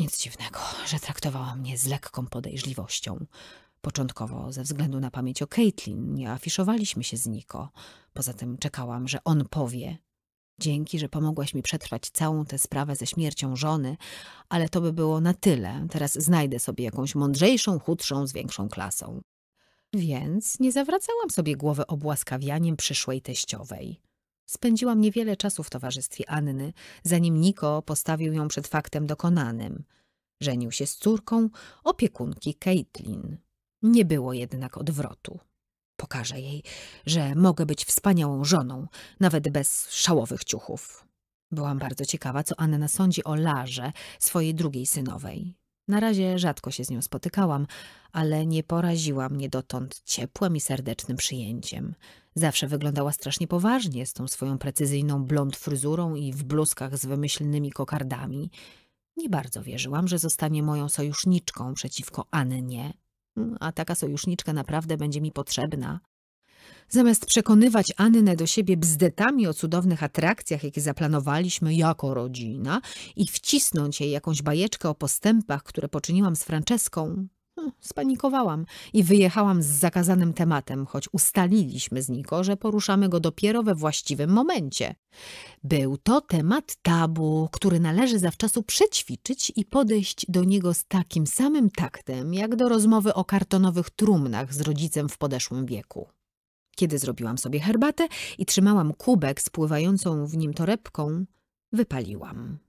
Nic dziwnego, że traktowała mnie z lekką podejrzliwością. Początkowo ze względu na pamięć o Caitlin nie afiszowaliśmy się z Niko. Poza tym czekałam, że on powie, Dzięki, że pomogłaś mi przetrwać całą tę sprawę ze śmiercią żony, ale to by było na tyle. Teraz znajdę sobie jakąś mądrzejszą, chudszą, z większą klasą. Więc nie zawracałam sobie głowy obłaskawianiem przyszłej teściowej. Spędziłam niewiele czasu w towarzystwie Anny, zanim Niko postawił ją przed faktem dokonanym. Żenił się z córką opiekunki Caitlin. Nie było jednak odwrotu. Pokażę jej, że mogę być wspaniałą żoną, nawet bez szałowych ciuchów. Byłam bardzo ciekawa, co Anna sądzi o Larze, swojej drugiej synowej. Na razie rzadko się z nią spotykałam, ale nie poraziła mnie dotąd ciepłym i serdecznym przyjęciem. Zawsze wyglądała strasznie poważnie, z tą swoją precyzyjną blond fryzurą i w bluzkach z wymyślnymi kokardami. Nie bardzo wierzyłam, że zostanie moją sojuszniczką przeciwko Annie, a taka sojuszniczka naprawdę będzie mi potrzebna. Zamiast przekonywać Annę do siebie bzdetami o cudownych atrakcjach, jakie zaplanowaliśmy jako rodzina i wcisnąć jej jakąś bajeczkę o postępach, które poczyniłam z Franceską, spanikowałam i wyjechałam z zakazanym tematem, choć ustaliliśmy z Niko, że poruszamy go dopiero we właściwym momencie. Był to temat tabu, który należy zawczasu przećwiczyć i podejść do niego z takim samym taktem, jak do rozmowy o kartonowych trumnach z rodzicem w podeszłym wieku. Kiedy zrobiłam sobie herbatę i trzymałam kubek z pływającą w nim torebką, wypaliłam.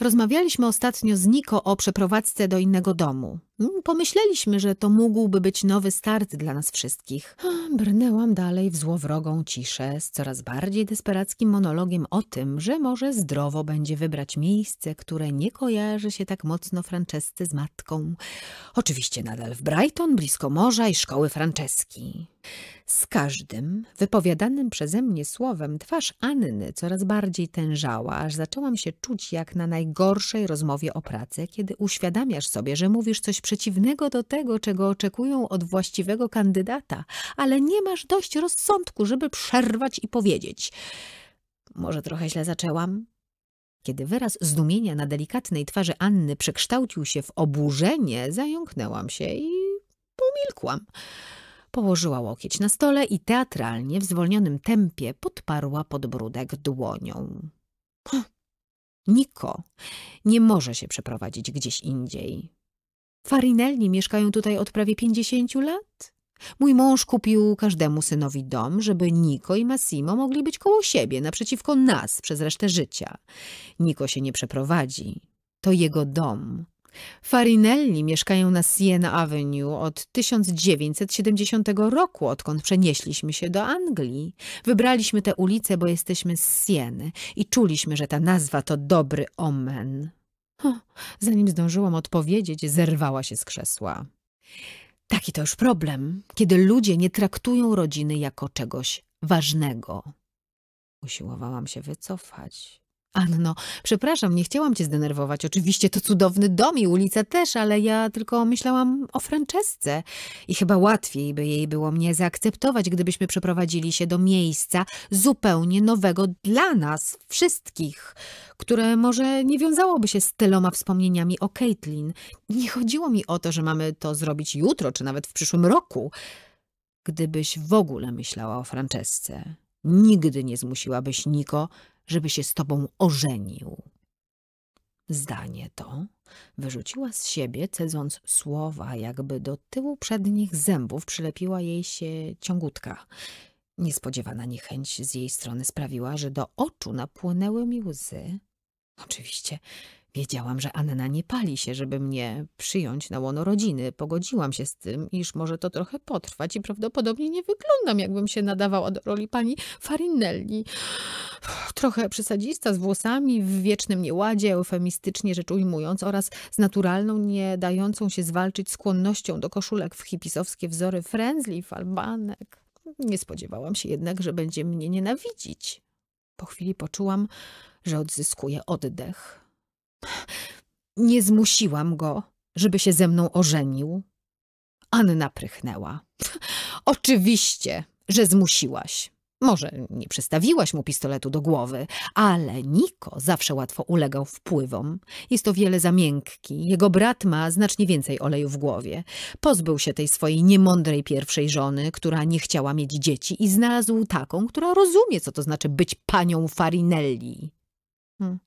Rozmawialiśmy ostatnio z Niko o przeprowadzce do innego domu. Mm, pomyśleliśmy, że to mógłby być nowy start dla nas wszystkich. Brnęłam dalej w złowrogą ciszę z coraz bardziej desperackim monologiem o tym, że może zdrowo będzie wybrać miejsce, które nie kojarzy się tak mocno Francescy z matką. Oczywiście nadal w Brighton, blisko morza i szkoły Franceski. Z każdym wypowiadanym przeze mnie słowem twarz Anny coraz bardziej tężała, aż zaczęłam się czuć jak na najgorszej rozmowie o pracy, kiedy uświadamiasz sobie, że mówisz coś przeciwnego do tego, czego oczekują od właściwego kandydata, ale nie masz dość rozsądku, żeby przerwać i powiedzieć. Może trochę źle zaczęłam? Kiedy wyraz zdumienia na delikatnej twarzy Anny przekształcił się w oburzenie, zająknęłam się i pomilkłam. Położyła łokieć na stole i teatralnie, w zwolnionym tempie, podparła podbródek dłonią. Niko nie może się przeprowadzić gdzieś indziej. Farinelli mieszkają tutaj od prawie pięćdziesięciu lat. Mój mąż kupił każdemu synowi dom, żeby Niko i Massimo mogli być koło siebie, naprzeciwko nas przez resztę życia. Niko się nie przeprowadzi. To jego dom. Farinelli mieszkają na Siena Avenue od 1970 roku, odkąd przenieśliśmy się do Anglii. Wybraliśmy tę ulicę, bo jesteśmy z Sieny i czuliśmy, że ta nazwa to dobry omen. zanim zdążyłam odpowiedzieć, zerwała się z krzesła. Taki to już problem, kiedy ludzie nie traktują rodziny jako czegoś ważnego. Usiłowałam się wycofać. Anno, przepraszam, nie chciałam cię zdenerwować. Oczywiście to cudowny dom i ulica też, ale ja tylko myślałam o Francesce i chyba łatwiej by jej było mnie zaakceptować, gdybyśmy przeprowadzili się do miejsca zupełnie nowego dla nas wszystkich, które może nie wiązałoby się z tyloma wspomnieniami o Caitlin. Nie chodziło mi o to, że mamy to zrobić jutro czy nawet w przyszłym roku. Gdybyś w ogóle myślała o Francesce, nigdy nie zmusiłabyś Niko żeby się z tobą ożenił. Zdanie to wyrzuciła z siebie, cedząc słowa, jakby do tyłu przednich zębów przylepiła jej się ciągutka. Niespodziewana niechęć z jej strony sprawiła, że do oczu napłynęły mi łzy. Oczywiście Wiedziałam, że Anna nie pali się, żeby mnie przyjąć na łono rodziny. Pogodziłam się z tym, iż może to trochę potrwać i prawdopodobnie nie wyglądam, jakbym się nadawała do roli pani Farinelli. Trochę przesadzista z włosami, w wiecznym nieładzie, eufemistycznie rzecz ujmując, oraz z naturalną, nie dającą się zwalczyć skłonnością do koszulek w hipisowskie wzory frędzli, falbanek. Nie spodziewałam się jednak, że będzie mnie nienawidzić. Po chwili poczułam, że odzyskuję oddech. Nie zmusiłam go, żeby się ze mną ożenił. Anna prychnęła. Oczywiście, że zmusiłaś. Może nie przystawiłaś mu pistoletu do głowy, ale Niko zawsze łatwo ulegał wpływom. Jest o wiele za miękki. Jego brat ma znacznie więcej oleju w głowie. Pozbył się tej swojej niemądrej pierwszej żony, która nie chciała mieć dzieci i znalazł taką, która rozumie, co to znaczy być panią Farinelli. Hmm.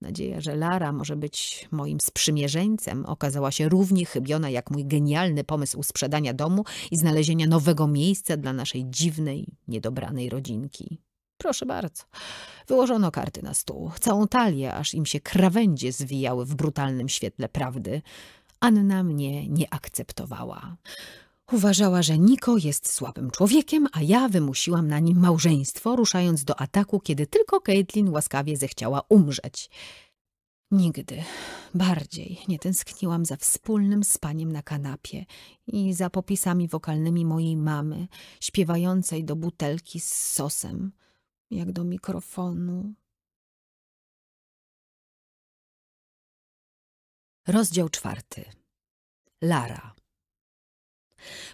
Nadzieja, że Lara może być moim sprzymierzeńcem okazała się równie chybiona jak mój genialny pomysł sprzedania domu i znalezienia nowego miejsca dla naszej dziwnej, niedobranej rodzinki. Proszę bardzo. Wyłożono karty na stół, całą talię, aż im się krawędzie zwijały w brutalnym świetle prawdy. Anna mnie nie akceptowała. Uważała, że Niko jest słabym człowiekiem, a ja wymusiłam na nim małżeństwo, ruszając do ataku, kiedy tylko Caitlin łaskawie zechciała umrzeć. Nigdy bardziej nie tęskniłam za wspólnym spaniem na kanapie i za popisami wokalnymi mojej mamy, śpiewającej do butelki z sosem, jak do mikrofonu. Rozdział czwarty. Lara.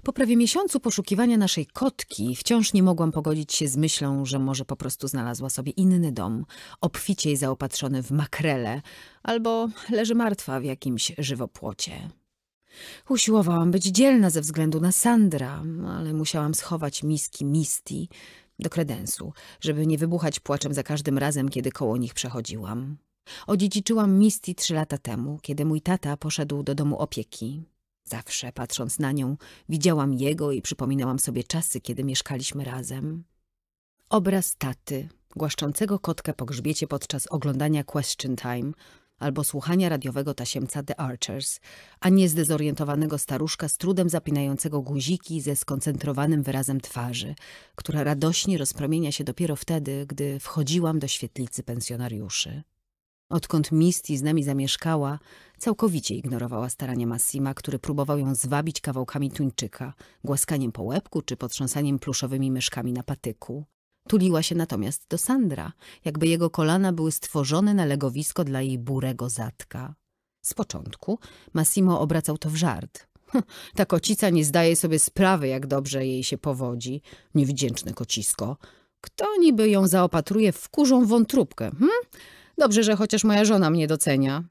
Po prawie miesiącu poszukiwania naszej kotki wciąż nie mogłam pogodzić się z myślą, że może po prostu znalazła sobie inny dom, obficiej zaopatrzony w makrele, albo leży martwa w jakimś żywopłocie. Usiłowałam być dzielna ze względu na Sandra, ale musiałam schować miski Misty do kredensu, żeby nie wybuchać płaczem za każdym razem, kiedy koło nich przechodziłam. Odziedziczyłam Misty trzy lata temu, kiedy mój tata poszedł do domu opieki. Zawsze patrząc na nią, widziałam jego i przypominałam sobie czasy, kiedy mieszkaliśmy razem. Obraz taty, głaszczącego kotkę po grzbiecie podczas oglądania Question Time albo słuchania radiowego tasiemca The Archers, a nie zdezorientowanego staruszka z trudem zapinającego guziki ze skoncentrowanym wyrazem twarzy, która radośnie rozpromienia się dopiero wtedy, gdy wchodziłam do świetlicy pensjonariuszy. Odkąd Misty z nami zamieszkała, całkowicie ignorowała starania Massima, który próbował ją zwabić kawałkami tuńczyka, głaskaniem po łebku czy potrząsaniem pluszowymi myszkami na patyku. Tuliła się natomiast do Sandra, jakby jego kolana były stworzone na legowisko dla jej burego zatka. Z początku Massimo obracał to w żart. Ta kocica nie zdaje sobie sprawy, jak dobrze jej się powodzi. Niewdzięczne kocisko. Kto niby ją zaopatruje w kurzą wątróbkę, hm? Dobrze, że chociaż moja żona mnie docenia.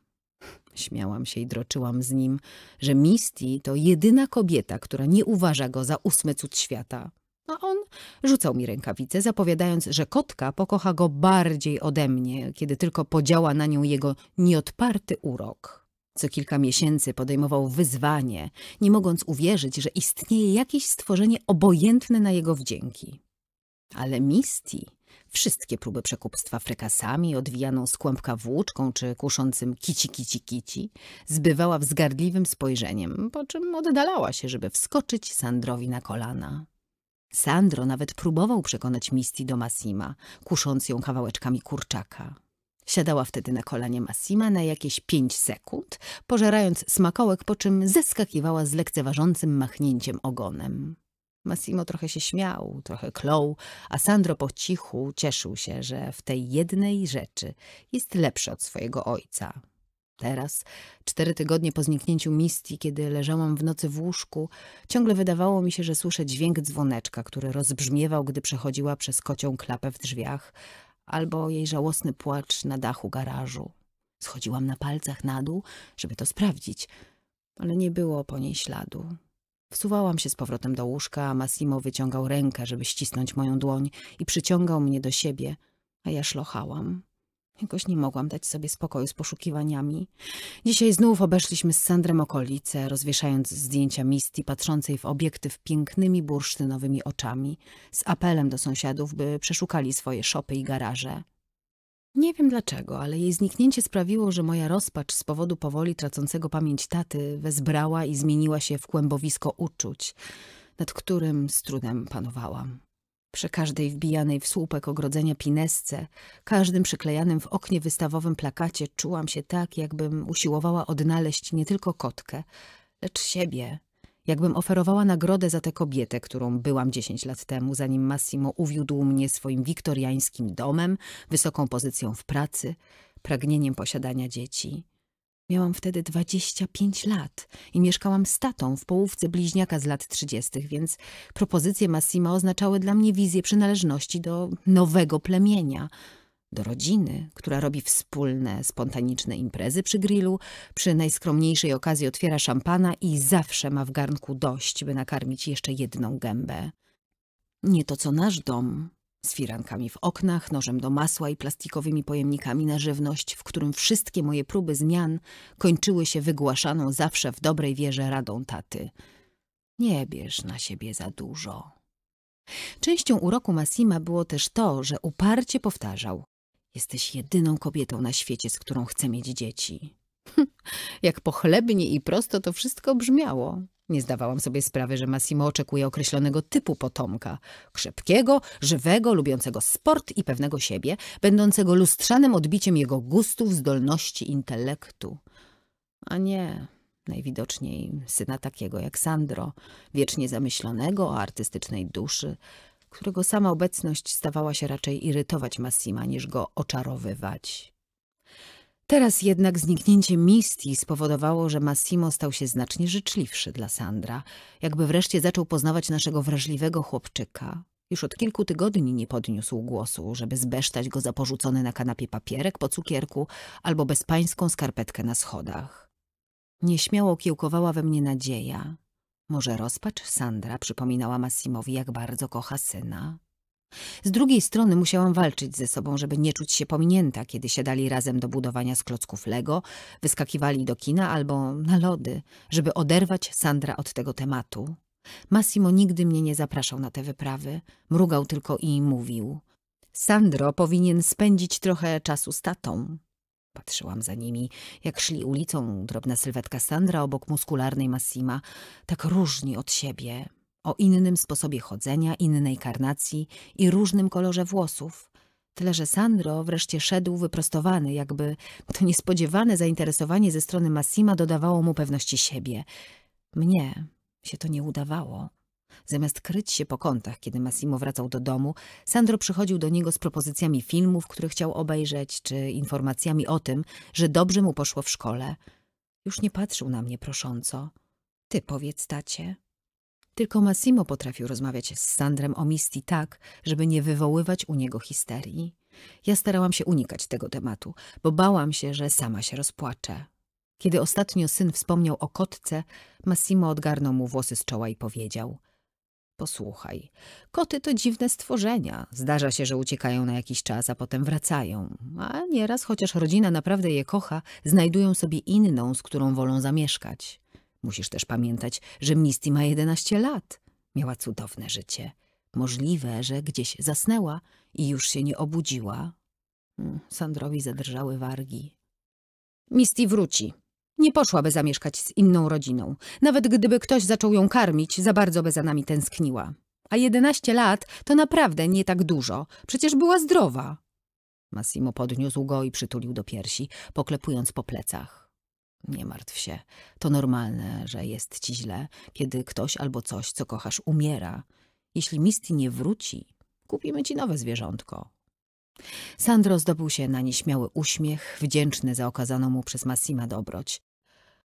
Śmiałam się i droczyłam z nim, że Misty to jedyna kobieta, która nie uważa go za ósmy cud świata. A on rzucał mi rękawice, zapowiadając, że kotka pokocha go bardziej ode mnie, kiedy tylko podziała na nią jego nieodparty urok. Co kilka miesięcy podejmował wyzwanie, nie mogąc uwierzyć, że istnieje jakieś stworzenie obojętne na jego wdzięki. Ale Misty Wszystkie próby przekupstwa frekasami, odwijaną z kłębka włóczką czy kuszącym kici, kici, kici, zbywała wzgardliwym spojrzeniem, po czym oddalała się, żeby wskoczyć Sandrowi na kolana. Sandro nawet próbował przekonać Misty do Massima, kusząc ją kawałeczkami kurczaka. Siadała wtedy na kolanie Massima na jakieś pięć sekund, pożerając smakołek, po czym zeskakiwała z lekceważącym machnięciem ogonem. Massimo trochę się śmiał, trochę klął, a Sandro po cichu cieszył się, że w tej jednej rzeczy jest lepszy od swojego ojca. Teraz, cztery tygodnie po zniknięciu Misty, kiedy leżałam w nocy w łóżku, ciągle wydawało mi się, że słyszę dźwięk dzwoneczka, który rozbrzmiewał, gdy przechodziła przez kocią klapę w drzwiach, albo jej żałosny płacz na dachu garażu. Schodziłam na palcach na dół, żeby to sprawdzić, ale nie było po niej śladu. Wsuwałam się z powrotem do łóżka, a Massimo wyciągał rękę, żeby ścisnąć moją dłoń i przyciągał mnie do siebie, a ja szlochałam. Jakoś nie mogłam dać sobie spokoju z poszukiwaniami. Dzisiaj znów obeszliśmy z Sandrem okolice, rozwieszając zdjęcia Misty patrzącej w obiektyw pięknymi bursztynowymi oczami, z apelem do sąsiadów, by przeszukali swoje szopy i garaże. Nie wiem dlaczego, ale jej zniknięcie sprawiło, że moja rozpacz z powodu powoli tracącego pamięć taty wezbrała i zmieniła się w kłębowisko uczuć, nad którym z trudem panowałam. Przy każdej wbijanej w słupek ogrodzenia pinesce, każdym przyklejanym w oknie wystawowym plakacie czułam się tak, jakbym usiłowała odnaleźć nie tylko kotkę, lecz siebie jakbym oferowała nagrodę za tę kobietę, którą byłam dziesięć lat temu, zanim Massimo uwiódł mnie swoim wiktoriańskim domem, wysoką pozycją w pracy, pragnieniem posiadania dzieci. Miałam wtedy dwadzieścia pięć lat i mieszkałam z tatą w połówce bliźniaka z lat trzydziestych, więc propozycje Massima oznaczały dla mnie wizję przynależności do nowego plemienia – do rodziny, która robi wspólne, spontaniczne imprezy przy grillu, przy najskromniejszej okazji otwiera szampana i zawsze ma w garnku dość, by nakarmić jeszcze jedną gębę. Nie to co nasz dom, z firankami w oknach, nożem do masła i plastikowymi pojemnikami na żywność, w którym wszystkie moje próby zmian kończyły się wygłaszaną zawsze w dobrej wierze radą taty. Nie bierz na siebie za dużo. Częścią uroku Massima było też to, że uparcie powtarzał Jesteś jedyną kobietą na świecie, z którą chcę mieć dzieci. Jak pochlebnie i prosto to wszystko brzmiało. Nie zdawałam sobie sprawy, że Massimo oczekuje określonego typu potomka. Krzepkiego, żywego, lubiącego sport i pewnego siebie, będącego lustrzanym odbiciem jego gustów, zdolności, intelektu. A nie, najwidoczniej syna takiego jak Sandro, wiecznie zamyślonego o artystycznej duszy, którego sama obecność stawała się raczej irytować Massima niż go oczarowywać. Teraz jednak zniknięcie Misty spowodowało, że Massimo stał się znacznie życzliwszy dla Sandra, jakby wreszcie zaczął poznawać naszego wrażliwego chłopczyka. Już od kilku tygodni nie podniósł głosu, żeby zbesztać go za porzucony na kanapie papierek po cukierku albo bezpańską skarpetkę na schodach. Nieśmiało kiełkowała we mnie nadzieja, może rozpacz Sandra przypominała Massimowi, jak bardzo kocha syna? Z drugiej strony musiałam walczyć ze sobą, żeby nie czuć się pominięta, kiedy siadali razem do budowania z klocków Lego, wyskakiwali do kina albo na lody, żeby oderwać Sandra od tego tematu. Massimo nigdy mnie nie zapraszał na te wyprawy, mrugał tylko i mówił. Sandro powinien spędzić trochę czasu z tatą. Patrzyłam za nimi, jak szli ulicą, drobna sylwetka Sandra obok muskularnej Massima, tak różni od siebie, o innym sposobie chodzenia, innej karnacji i różnym kolorze włosów. Tyle, że Sandro wreszcie szedł wyprostowany, jakby to niespodziewane zainteresowanie ze strony Massima dodawało mu pewności siebie. Mnie się to nie udawało. Zamiast kryć się po kątach, kiedy Massimo wracał do domu, Sandro przychodził do niego z propozycjami filmów, które chciał obejrzeć, czy informacjami o tym, że dobrze mu poszło w szkole. Już nie patrzył na mnie prosząco. Ty powiedz, tacie. Tylko Massimo potrafił rozmawiać z Sandrem o Misti tak, żeby nie wywoływać u niego histerii. Ja starałam się unikać tego tematu, bo bałam się, że sama się rozpłaczę. Kiedy ostatnio syn wspomniał o kotce, Massimo odgarnął mu włosy z czoła i powiedział – posłuchaj. Koty to dziwne stworzenia. Zdarza się, że uciekają na jakiś czas, a potem wracają. A nieraz, chociaż rodzina naprawdę je kocha, znajdują sobie inną, z którą wolą zamieszkać. Musisz też pamiętać, że Misty ma 11 lat. Miała cudowne życie. Możliwe, że gdzieś zasnęła i już się nie obudziła. Hmm, Sandrowi zadrżały wargi. Misty wróci, nie poszłaby zamieszkać z inną rodziną, nawet gdyby ktoś zaczął ją karmić, za bardzo by za nami tęskniła. A 11 lat to naprawdę nie tak dużo, przecież była zdrowa. Massimo podniósł go i przytulił do piersi, poklepując po plecach. Nie martw się, to normalne, że jest ci źle, kiedy ktoś albo coś, co kochasz, umiera. Jeśli Misty nie wróci, kupimy ci nowe zwierzątko. Sandro zdobył się na nieśmiały uśmiech, wdzięczny za okazaną mu przez Massima dobroć.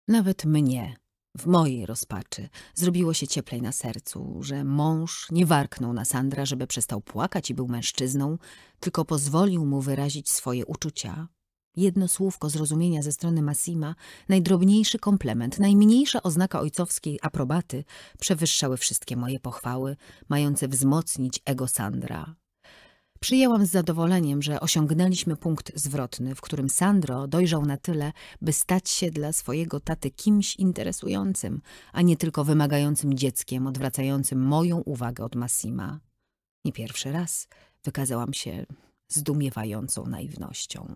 Nawet mnie, w mojej rozpaczy, zrobiło się cieplej na sercu, że mąż nie warknął na Sandra, żeby przestał płakać i był mężczyzną, tylko pozwolił mu wyrazić swoje uczucia. Jedno słówko zrozumienia ze strony Massima, najdrobniejszy komplement, najmniejsza oznaka ojcowskiej aprobaty przewyższały wszystkie moje pochwały, mające wzmocnić ego Sandra, Przyjęłam z zadowoleniem, że osiągnęliśmy punkt zwrotny, w którym Sandro dojrzał na tyle, by stać się dla swojego taty kimś interesującym, a nie tylko wymagającym dzieckiem odwracającym moją uwagę od Massima. Nie pierwszy raz wykazałam się zdumiewającą naiwnością.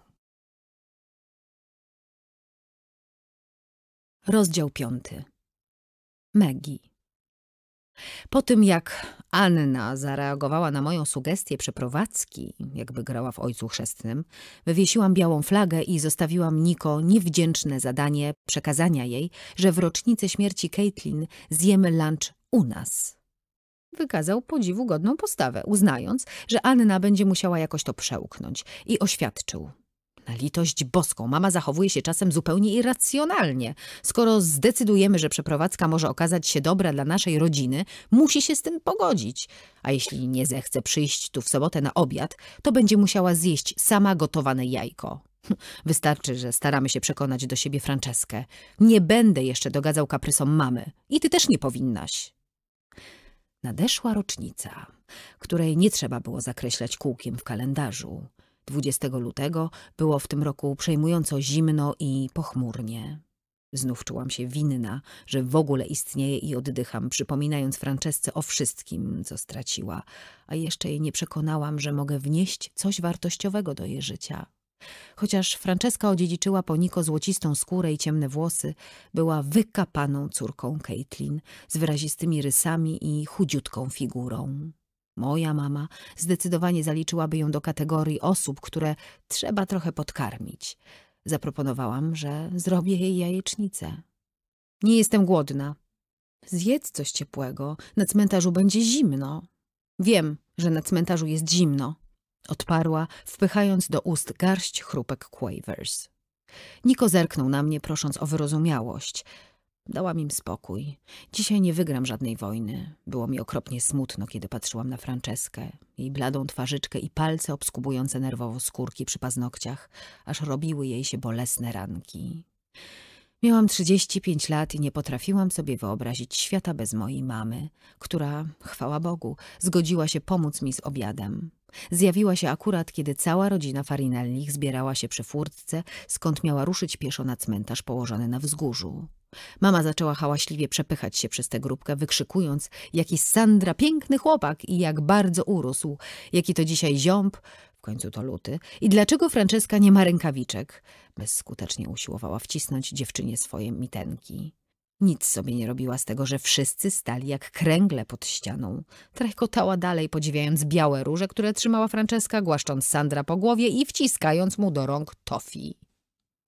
Rozdział piąty. Megi. Po tym, jak Anna zareagowała na moją sugestię przeprowadzki, jakby grała w ojcu chrzestnym, wywiesiłam białą flagę i zostawiłam Niko niewdzięczne zadanie przekazania jej, że w rocznicę śmierci Caitlin zjemy lunch u nas. Wykazał podziwu godną postawę, uznając, że Anna będzie musiała jakoś to przełknąć i oświadczył – na litość boską, mama zachowuje się czasem zupełnie irracjonalnie. Skoro zdecydujemy, że przeprowadzka może okazać się dobra dla naszej rodziny, musi się z tym pogodzić. A jeśli nie zechce przyjść tu w sobotę na obiad, to będzie musiała zjeść sama gotowane jajko. Wystarczy, że staramy się przekonać do siebie Franceskę. Nie będę jeszcze dogadzał kaprysom mamy. I ty też nie powinnaś. Nadeszła rocznica, której nie trzeba było zakreślać kółkiem w kalendarzu. 20 lutego było w tym roku przejmująco zimno i pochmurnie. Znów czułam się winna, że w ogóle istnieje i oddycham, przypominając Francesce o wszystkim, co straciła, a jeszcze jej nie przekonałam, że mogę wnieść coś wartościowego do jej życia. Chociaż Franceska odziedziczyła po Niko złocistą skórę i ciemne włosy, była wykapaną córką Caitlin z wyrazistymi rysami i chudziutką figurą. Moja mama zdecydowanie zaliczyłaby ją do kategorii osób, które trzeba trochę podkarmić. Zaproponowałam, że zrobię jej jajecznicę. Nie jestem głodna. Zjedz coś ciepłego, na cmentarzu będzie zimno. Wiem, że na cmentarzu jest zimno. Odparła, wpychając do ust garść chrupek Quavers. Niko zerknął na mnie, prosząc o wyrozumiałość – Dałam im spokój. Dzisiaj nie wygram żadnej wojny. Było mi okropnie smutno, kiedy patrzyłam na Franceskę, jej bladą twarzyczkę i palce obskubujące nerwowo skórki przy paznokciach, aż robiły jej się bolesne ranki. Miałam 35 lat i nie potrafiłam sobie wyobrazić świata bez mojej mamy, która, chwała Bogu, zgodziła się pomóc mi z obiadem. Zjawiła się akurat, kiedy cała rodzina Farinellich zbierała się przy furtce, skąd miała ruszyć pieszo na cmentarz położony na wzgórzu. Mama zaczęła hałaśliwie przepychać się przez tę grupkę, wykrzykując, jaki Sandra piękny chłopak i jak bardzo urósł, jaki to dzisiaj ziąb, w końcu to luty, i dlaczego Franceska nie ma rękawiczek. Bezskutecznie usiłowała wcisnąć dziewczynie swoje mitenki. Nic sobie nie robiła z tego, że wszyscy stali jak kręgle pod ścianą. Trajkotała dalej, podziwiając białe róże, które trzymała Franceska, głaszcząc Sandra po głowie i wciskając mu do rąk tofi.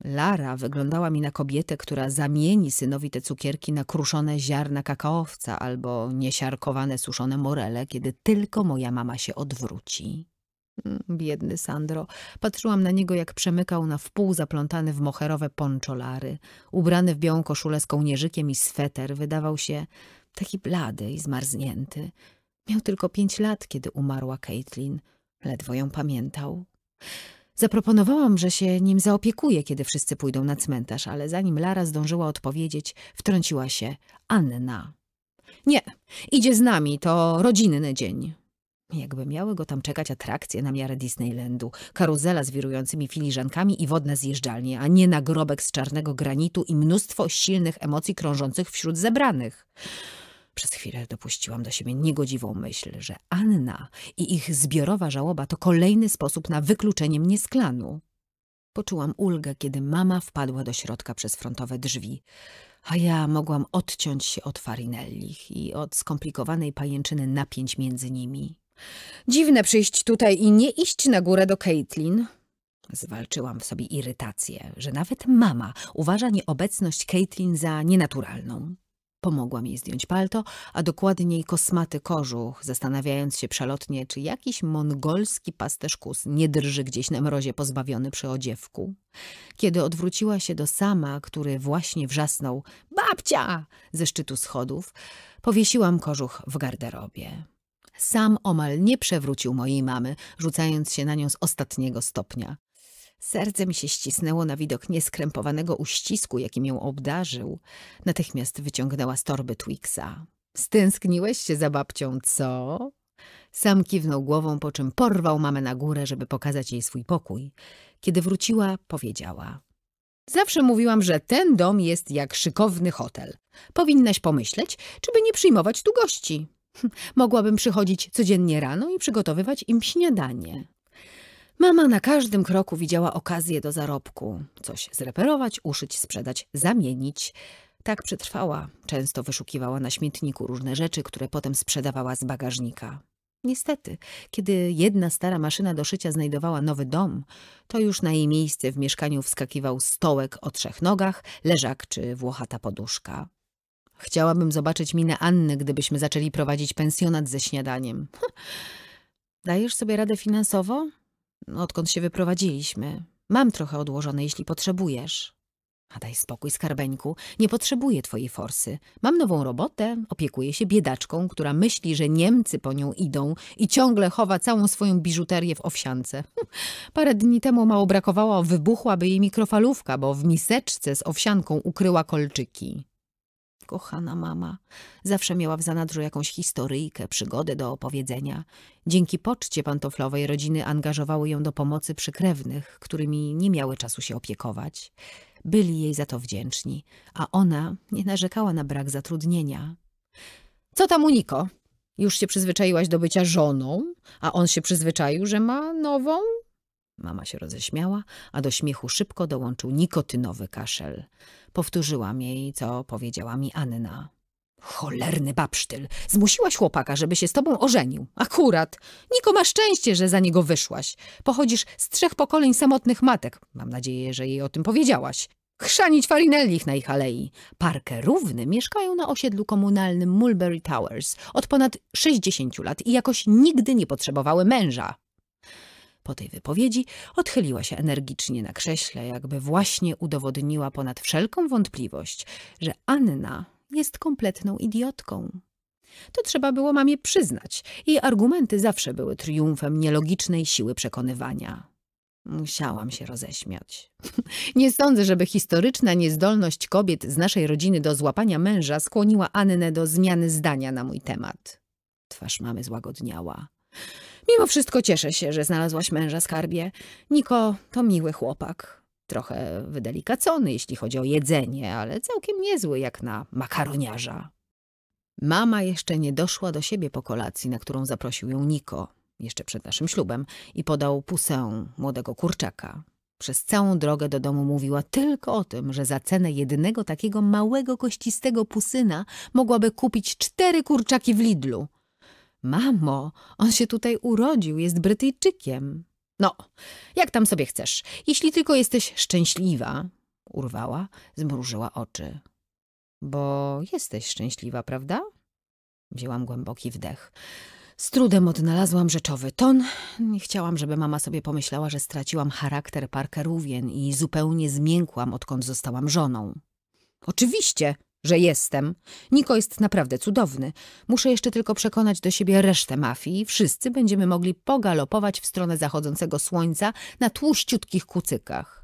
Lara wyglądała mi na kobietę, która zamieni synowi te cukierki na kruszone ziarna kakaowca albo niesiarkowane suszone morele, kiedy tylko moja mama się odwróci. Mm, biedny Sandro. Patrzyłam na niego, jak przemykał na wpół zaplątany w moherowe ponczolary. Ubrany w białą koszulę z kołnierzykiem i sweter, wydawał się taki blady i zmarznięty. Miał tylko pięć lat, kiedy umarła Caitlin. Ledwo ją pamiętał. Zaproponowałam, że się nim zaopiekuję, kiedy wszyscy pójdą na cmentarz, ale zanim Lara zdążyła odpowiedzieć, wtrąciła się Anna. Nie, idzie z nami, to rodzinny dzień. Jakby miały go tam czekać atrakcje na miarę Disneylandu, karuzela z wirującymi filiżankami i wodne zjeżdżalnie, a nie nagrobek z czarnego granitu i mnóstwo silnych emocji krążących wśród zebranych. Przez chwilę dopuściłam do siebie niegodziwą myśl, że Anna i ich zbiorowa żałoba to kolejny sposób na wykluczenie mnie z klanu. Poczułam ulgę, kiedy mama wpadła do środka przez frontowe drzwi, a ja mogłam odciąć się od Farinellich i od skomplikowanej pajęczyny napięć między nimi. Dziwne przyjść tutaj i nie iść na górę do Caitlin. Zwalczyłam w sobie irytację, że nawet mama uważa nieobecność Caitlin za nienaturalną. Pomogłam jej zdjąć palto, a dokładniej kosmaty kożuch, zastanawiając się przelotnie, czy jakiś mongolski pasterz nie drży gdzieś na mrozie pozbawiony przy odziewku. Kiedy odwróciła się do sama, który właśnie wrzasnął – babcia! – ze szczytu schodów, powiesiłam kożuch w garderobie. Sam omal nie przewrócił mojej mamy, rzucając się na nią z ostatniego stopnia. Serce mi się ścisnęło na widok nieskrępowanego uścisku, jakim ją obdarzył. Natychmiast wyciągnęła z torby Twixa. Stęskniłeś się za babcią, co? Sam kiwnął głową, po czym porwał mamę na górę, żeby pokazać jej swój pokój. Kiedy wróciła, powiedziała. Zawsze mówiłam, że ten dom jest jak szykowny hotel. Powinnaś pomyśleć, czy by nie przyjmować tu gości. Hm, mogłabym przychodzić codziennie rano i przygotowywać im śniadanie. Mama na każdym kroku widziała okazję do zarobku. Coś zreperować, uszyć, sprzedać, zamienić. Tak przetrwała. Często wyszukiwała na śmietniku różne rzeczy, które potem sprzedawała z bagażnika. Niestety, kiedy jedna stara maszyna do szycia znajdowała nowy dom, to już na jej miejsce w mieszkaniu wskakiwał stołek o trzech nogach, leżak czy włochata poduszka. Chciałabym zobaczyć minę Anny, gdybyśmy zaczęli prowadzić pensjonat ze śniadaniem. Dajesz sobie radę finansowo? odkąd się wyprowadziliśmy. Mam trochę odłożone, jeśli potrzebujesz. A daj spokój, skarbeńku. Nie potrzebuję twojej forsy. Mam nową robotę, opiekuję się biedaczką, która myśli, że Niemcy po nią idą i ciągle chowa całą swoją biżuterię w owsiance. Parę dni temu mało brakowało, wybuchłaby jej mikrofalówka, bo w miseczce z owsianką ukryła kolczyki. Kochana mama zawsze miała w zanadrzu jakąś historyjkę, przygodę do opowiedzenia. Dzięki poczcie pantoflowej rodziny angażowały ją do pomocy przykrewnych, którymi nie miały czasu się opiekować. Byli jej za to wdzięczni, a ona nie narzekała na brak zatrudnienia. Co tam Uniko? Już się przyzwyczaiłaś do bycia żoną, a on się przyzwyczaił, że ma nową? Mama się roześmiała, a do śmiechu szybko dołączył nikotynowy kaszel. Powtórzyłam jej, co powiedziała mi Anna. Cholerny babsztyl! Zmusiłaś chłopaka, żeby się z tobą ożenił. Akurat! Niko ma szczęście, że za niego wyszłaś. Pochodzisz z trzech pokoleń samotnych matek. Mam nadzieję, że jej o tym powiedziałaś. Chrzanić farinellich na ich alei. Parkę Równy mieszkają na osiedlu komunalnym Mulberry Towers od ponad 60 lat i jakoś nigdy nie potrzebowały męża. Po tej wypowiedzi odchyliła się energicznie na krześle, jakby właśnie udowodniła ponad wszelką wątpliwość, że Anna jest kompletną idiotką. To trzeba było mamie przyznać. Jej argumenty zawsze były triumfem nielogicznej siły przekonywania. Musiałam się roześmiać. Nie sądzę, żeby historyczna niezdolność kobiet z naszej rodziny do złapania męża skłoniła Annę do zmiany zdania na mój temat. Twarz mamy złagodniała. Mimo wszystko cieszę się, że znalazłaś męża skarbie. Niko to miły chłopak. Trochę wydelikacony, jeśli chodzi o jedzenie, ale całkiem niezły jak na makaroniarza. Mama jeszcze nie doszła do siebie po kolacji, na którą zaprosił ją Niko, jeszcze przed naszym ślubem, i podał pusę młodego kurczaka. Przez całą drogę do domu mówiła tylko o tym, że za cenę jednego takiego małego kościstego pusyna mogłaby kupić cztery kurczaki w Lidlu. Mamo, on się tutaj urodził, jest Brytyjczykiem. No, jak tam sobie chcesz, jeśli tylko jesteś szczęśliwa. Urwała, zmrużyła oczy. Bo jesteś szczęśliwa, prawda? Wzięłam głęboki wdech. Z trudem odnalazłam rzeczowy ton. Nie chciałam, żeby mama sobie pomyślała, że straciłam charakter parkerówien i zupełnie zmiękłam, odkąd zostałam żoną. Oczywiście, że jestem. Niko jest naprawdę cudowny. Muszę jeszcze tylko przekonać do siebie resztę mafii i wszyscy będziemy mogli pogalopować w stronę zachodzącego słońca na tłuściutkich kucykach.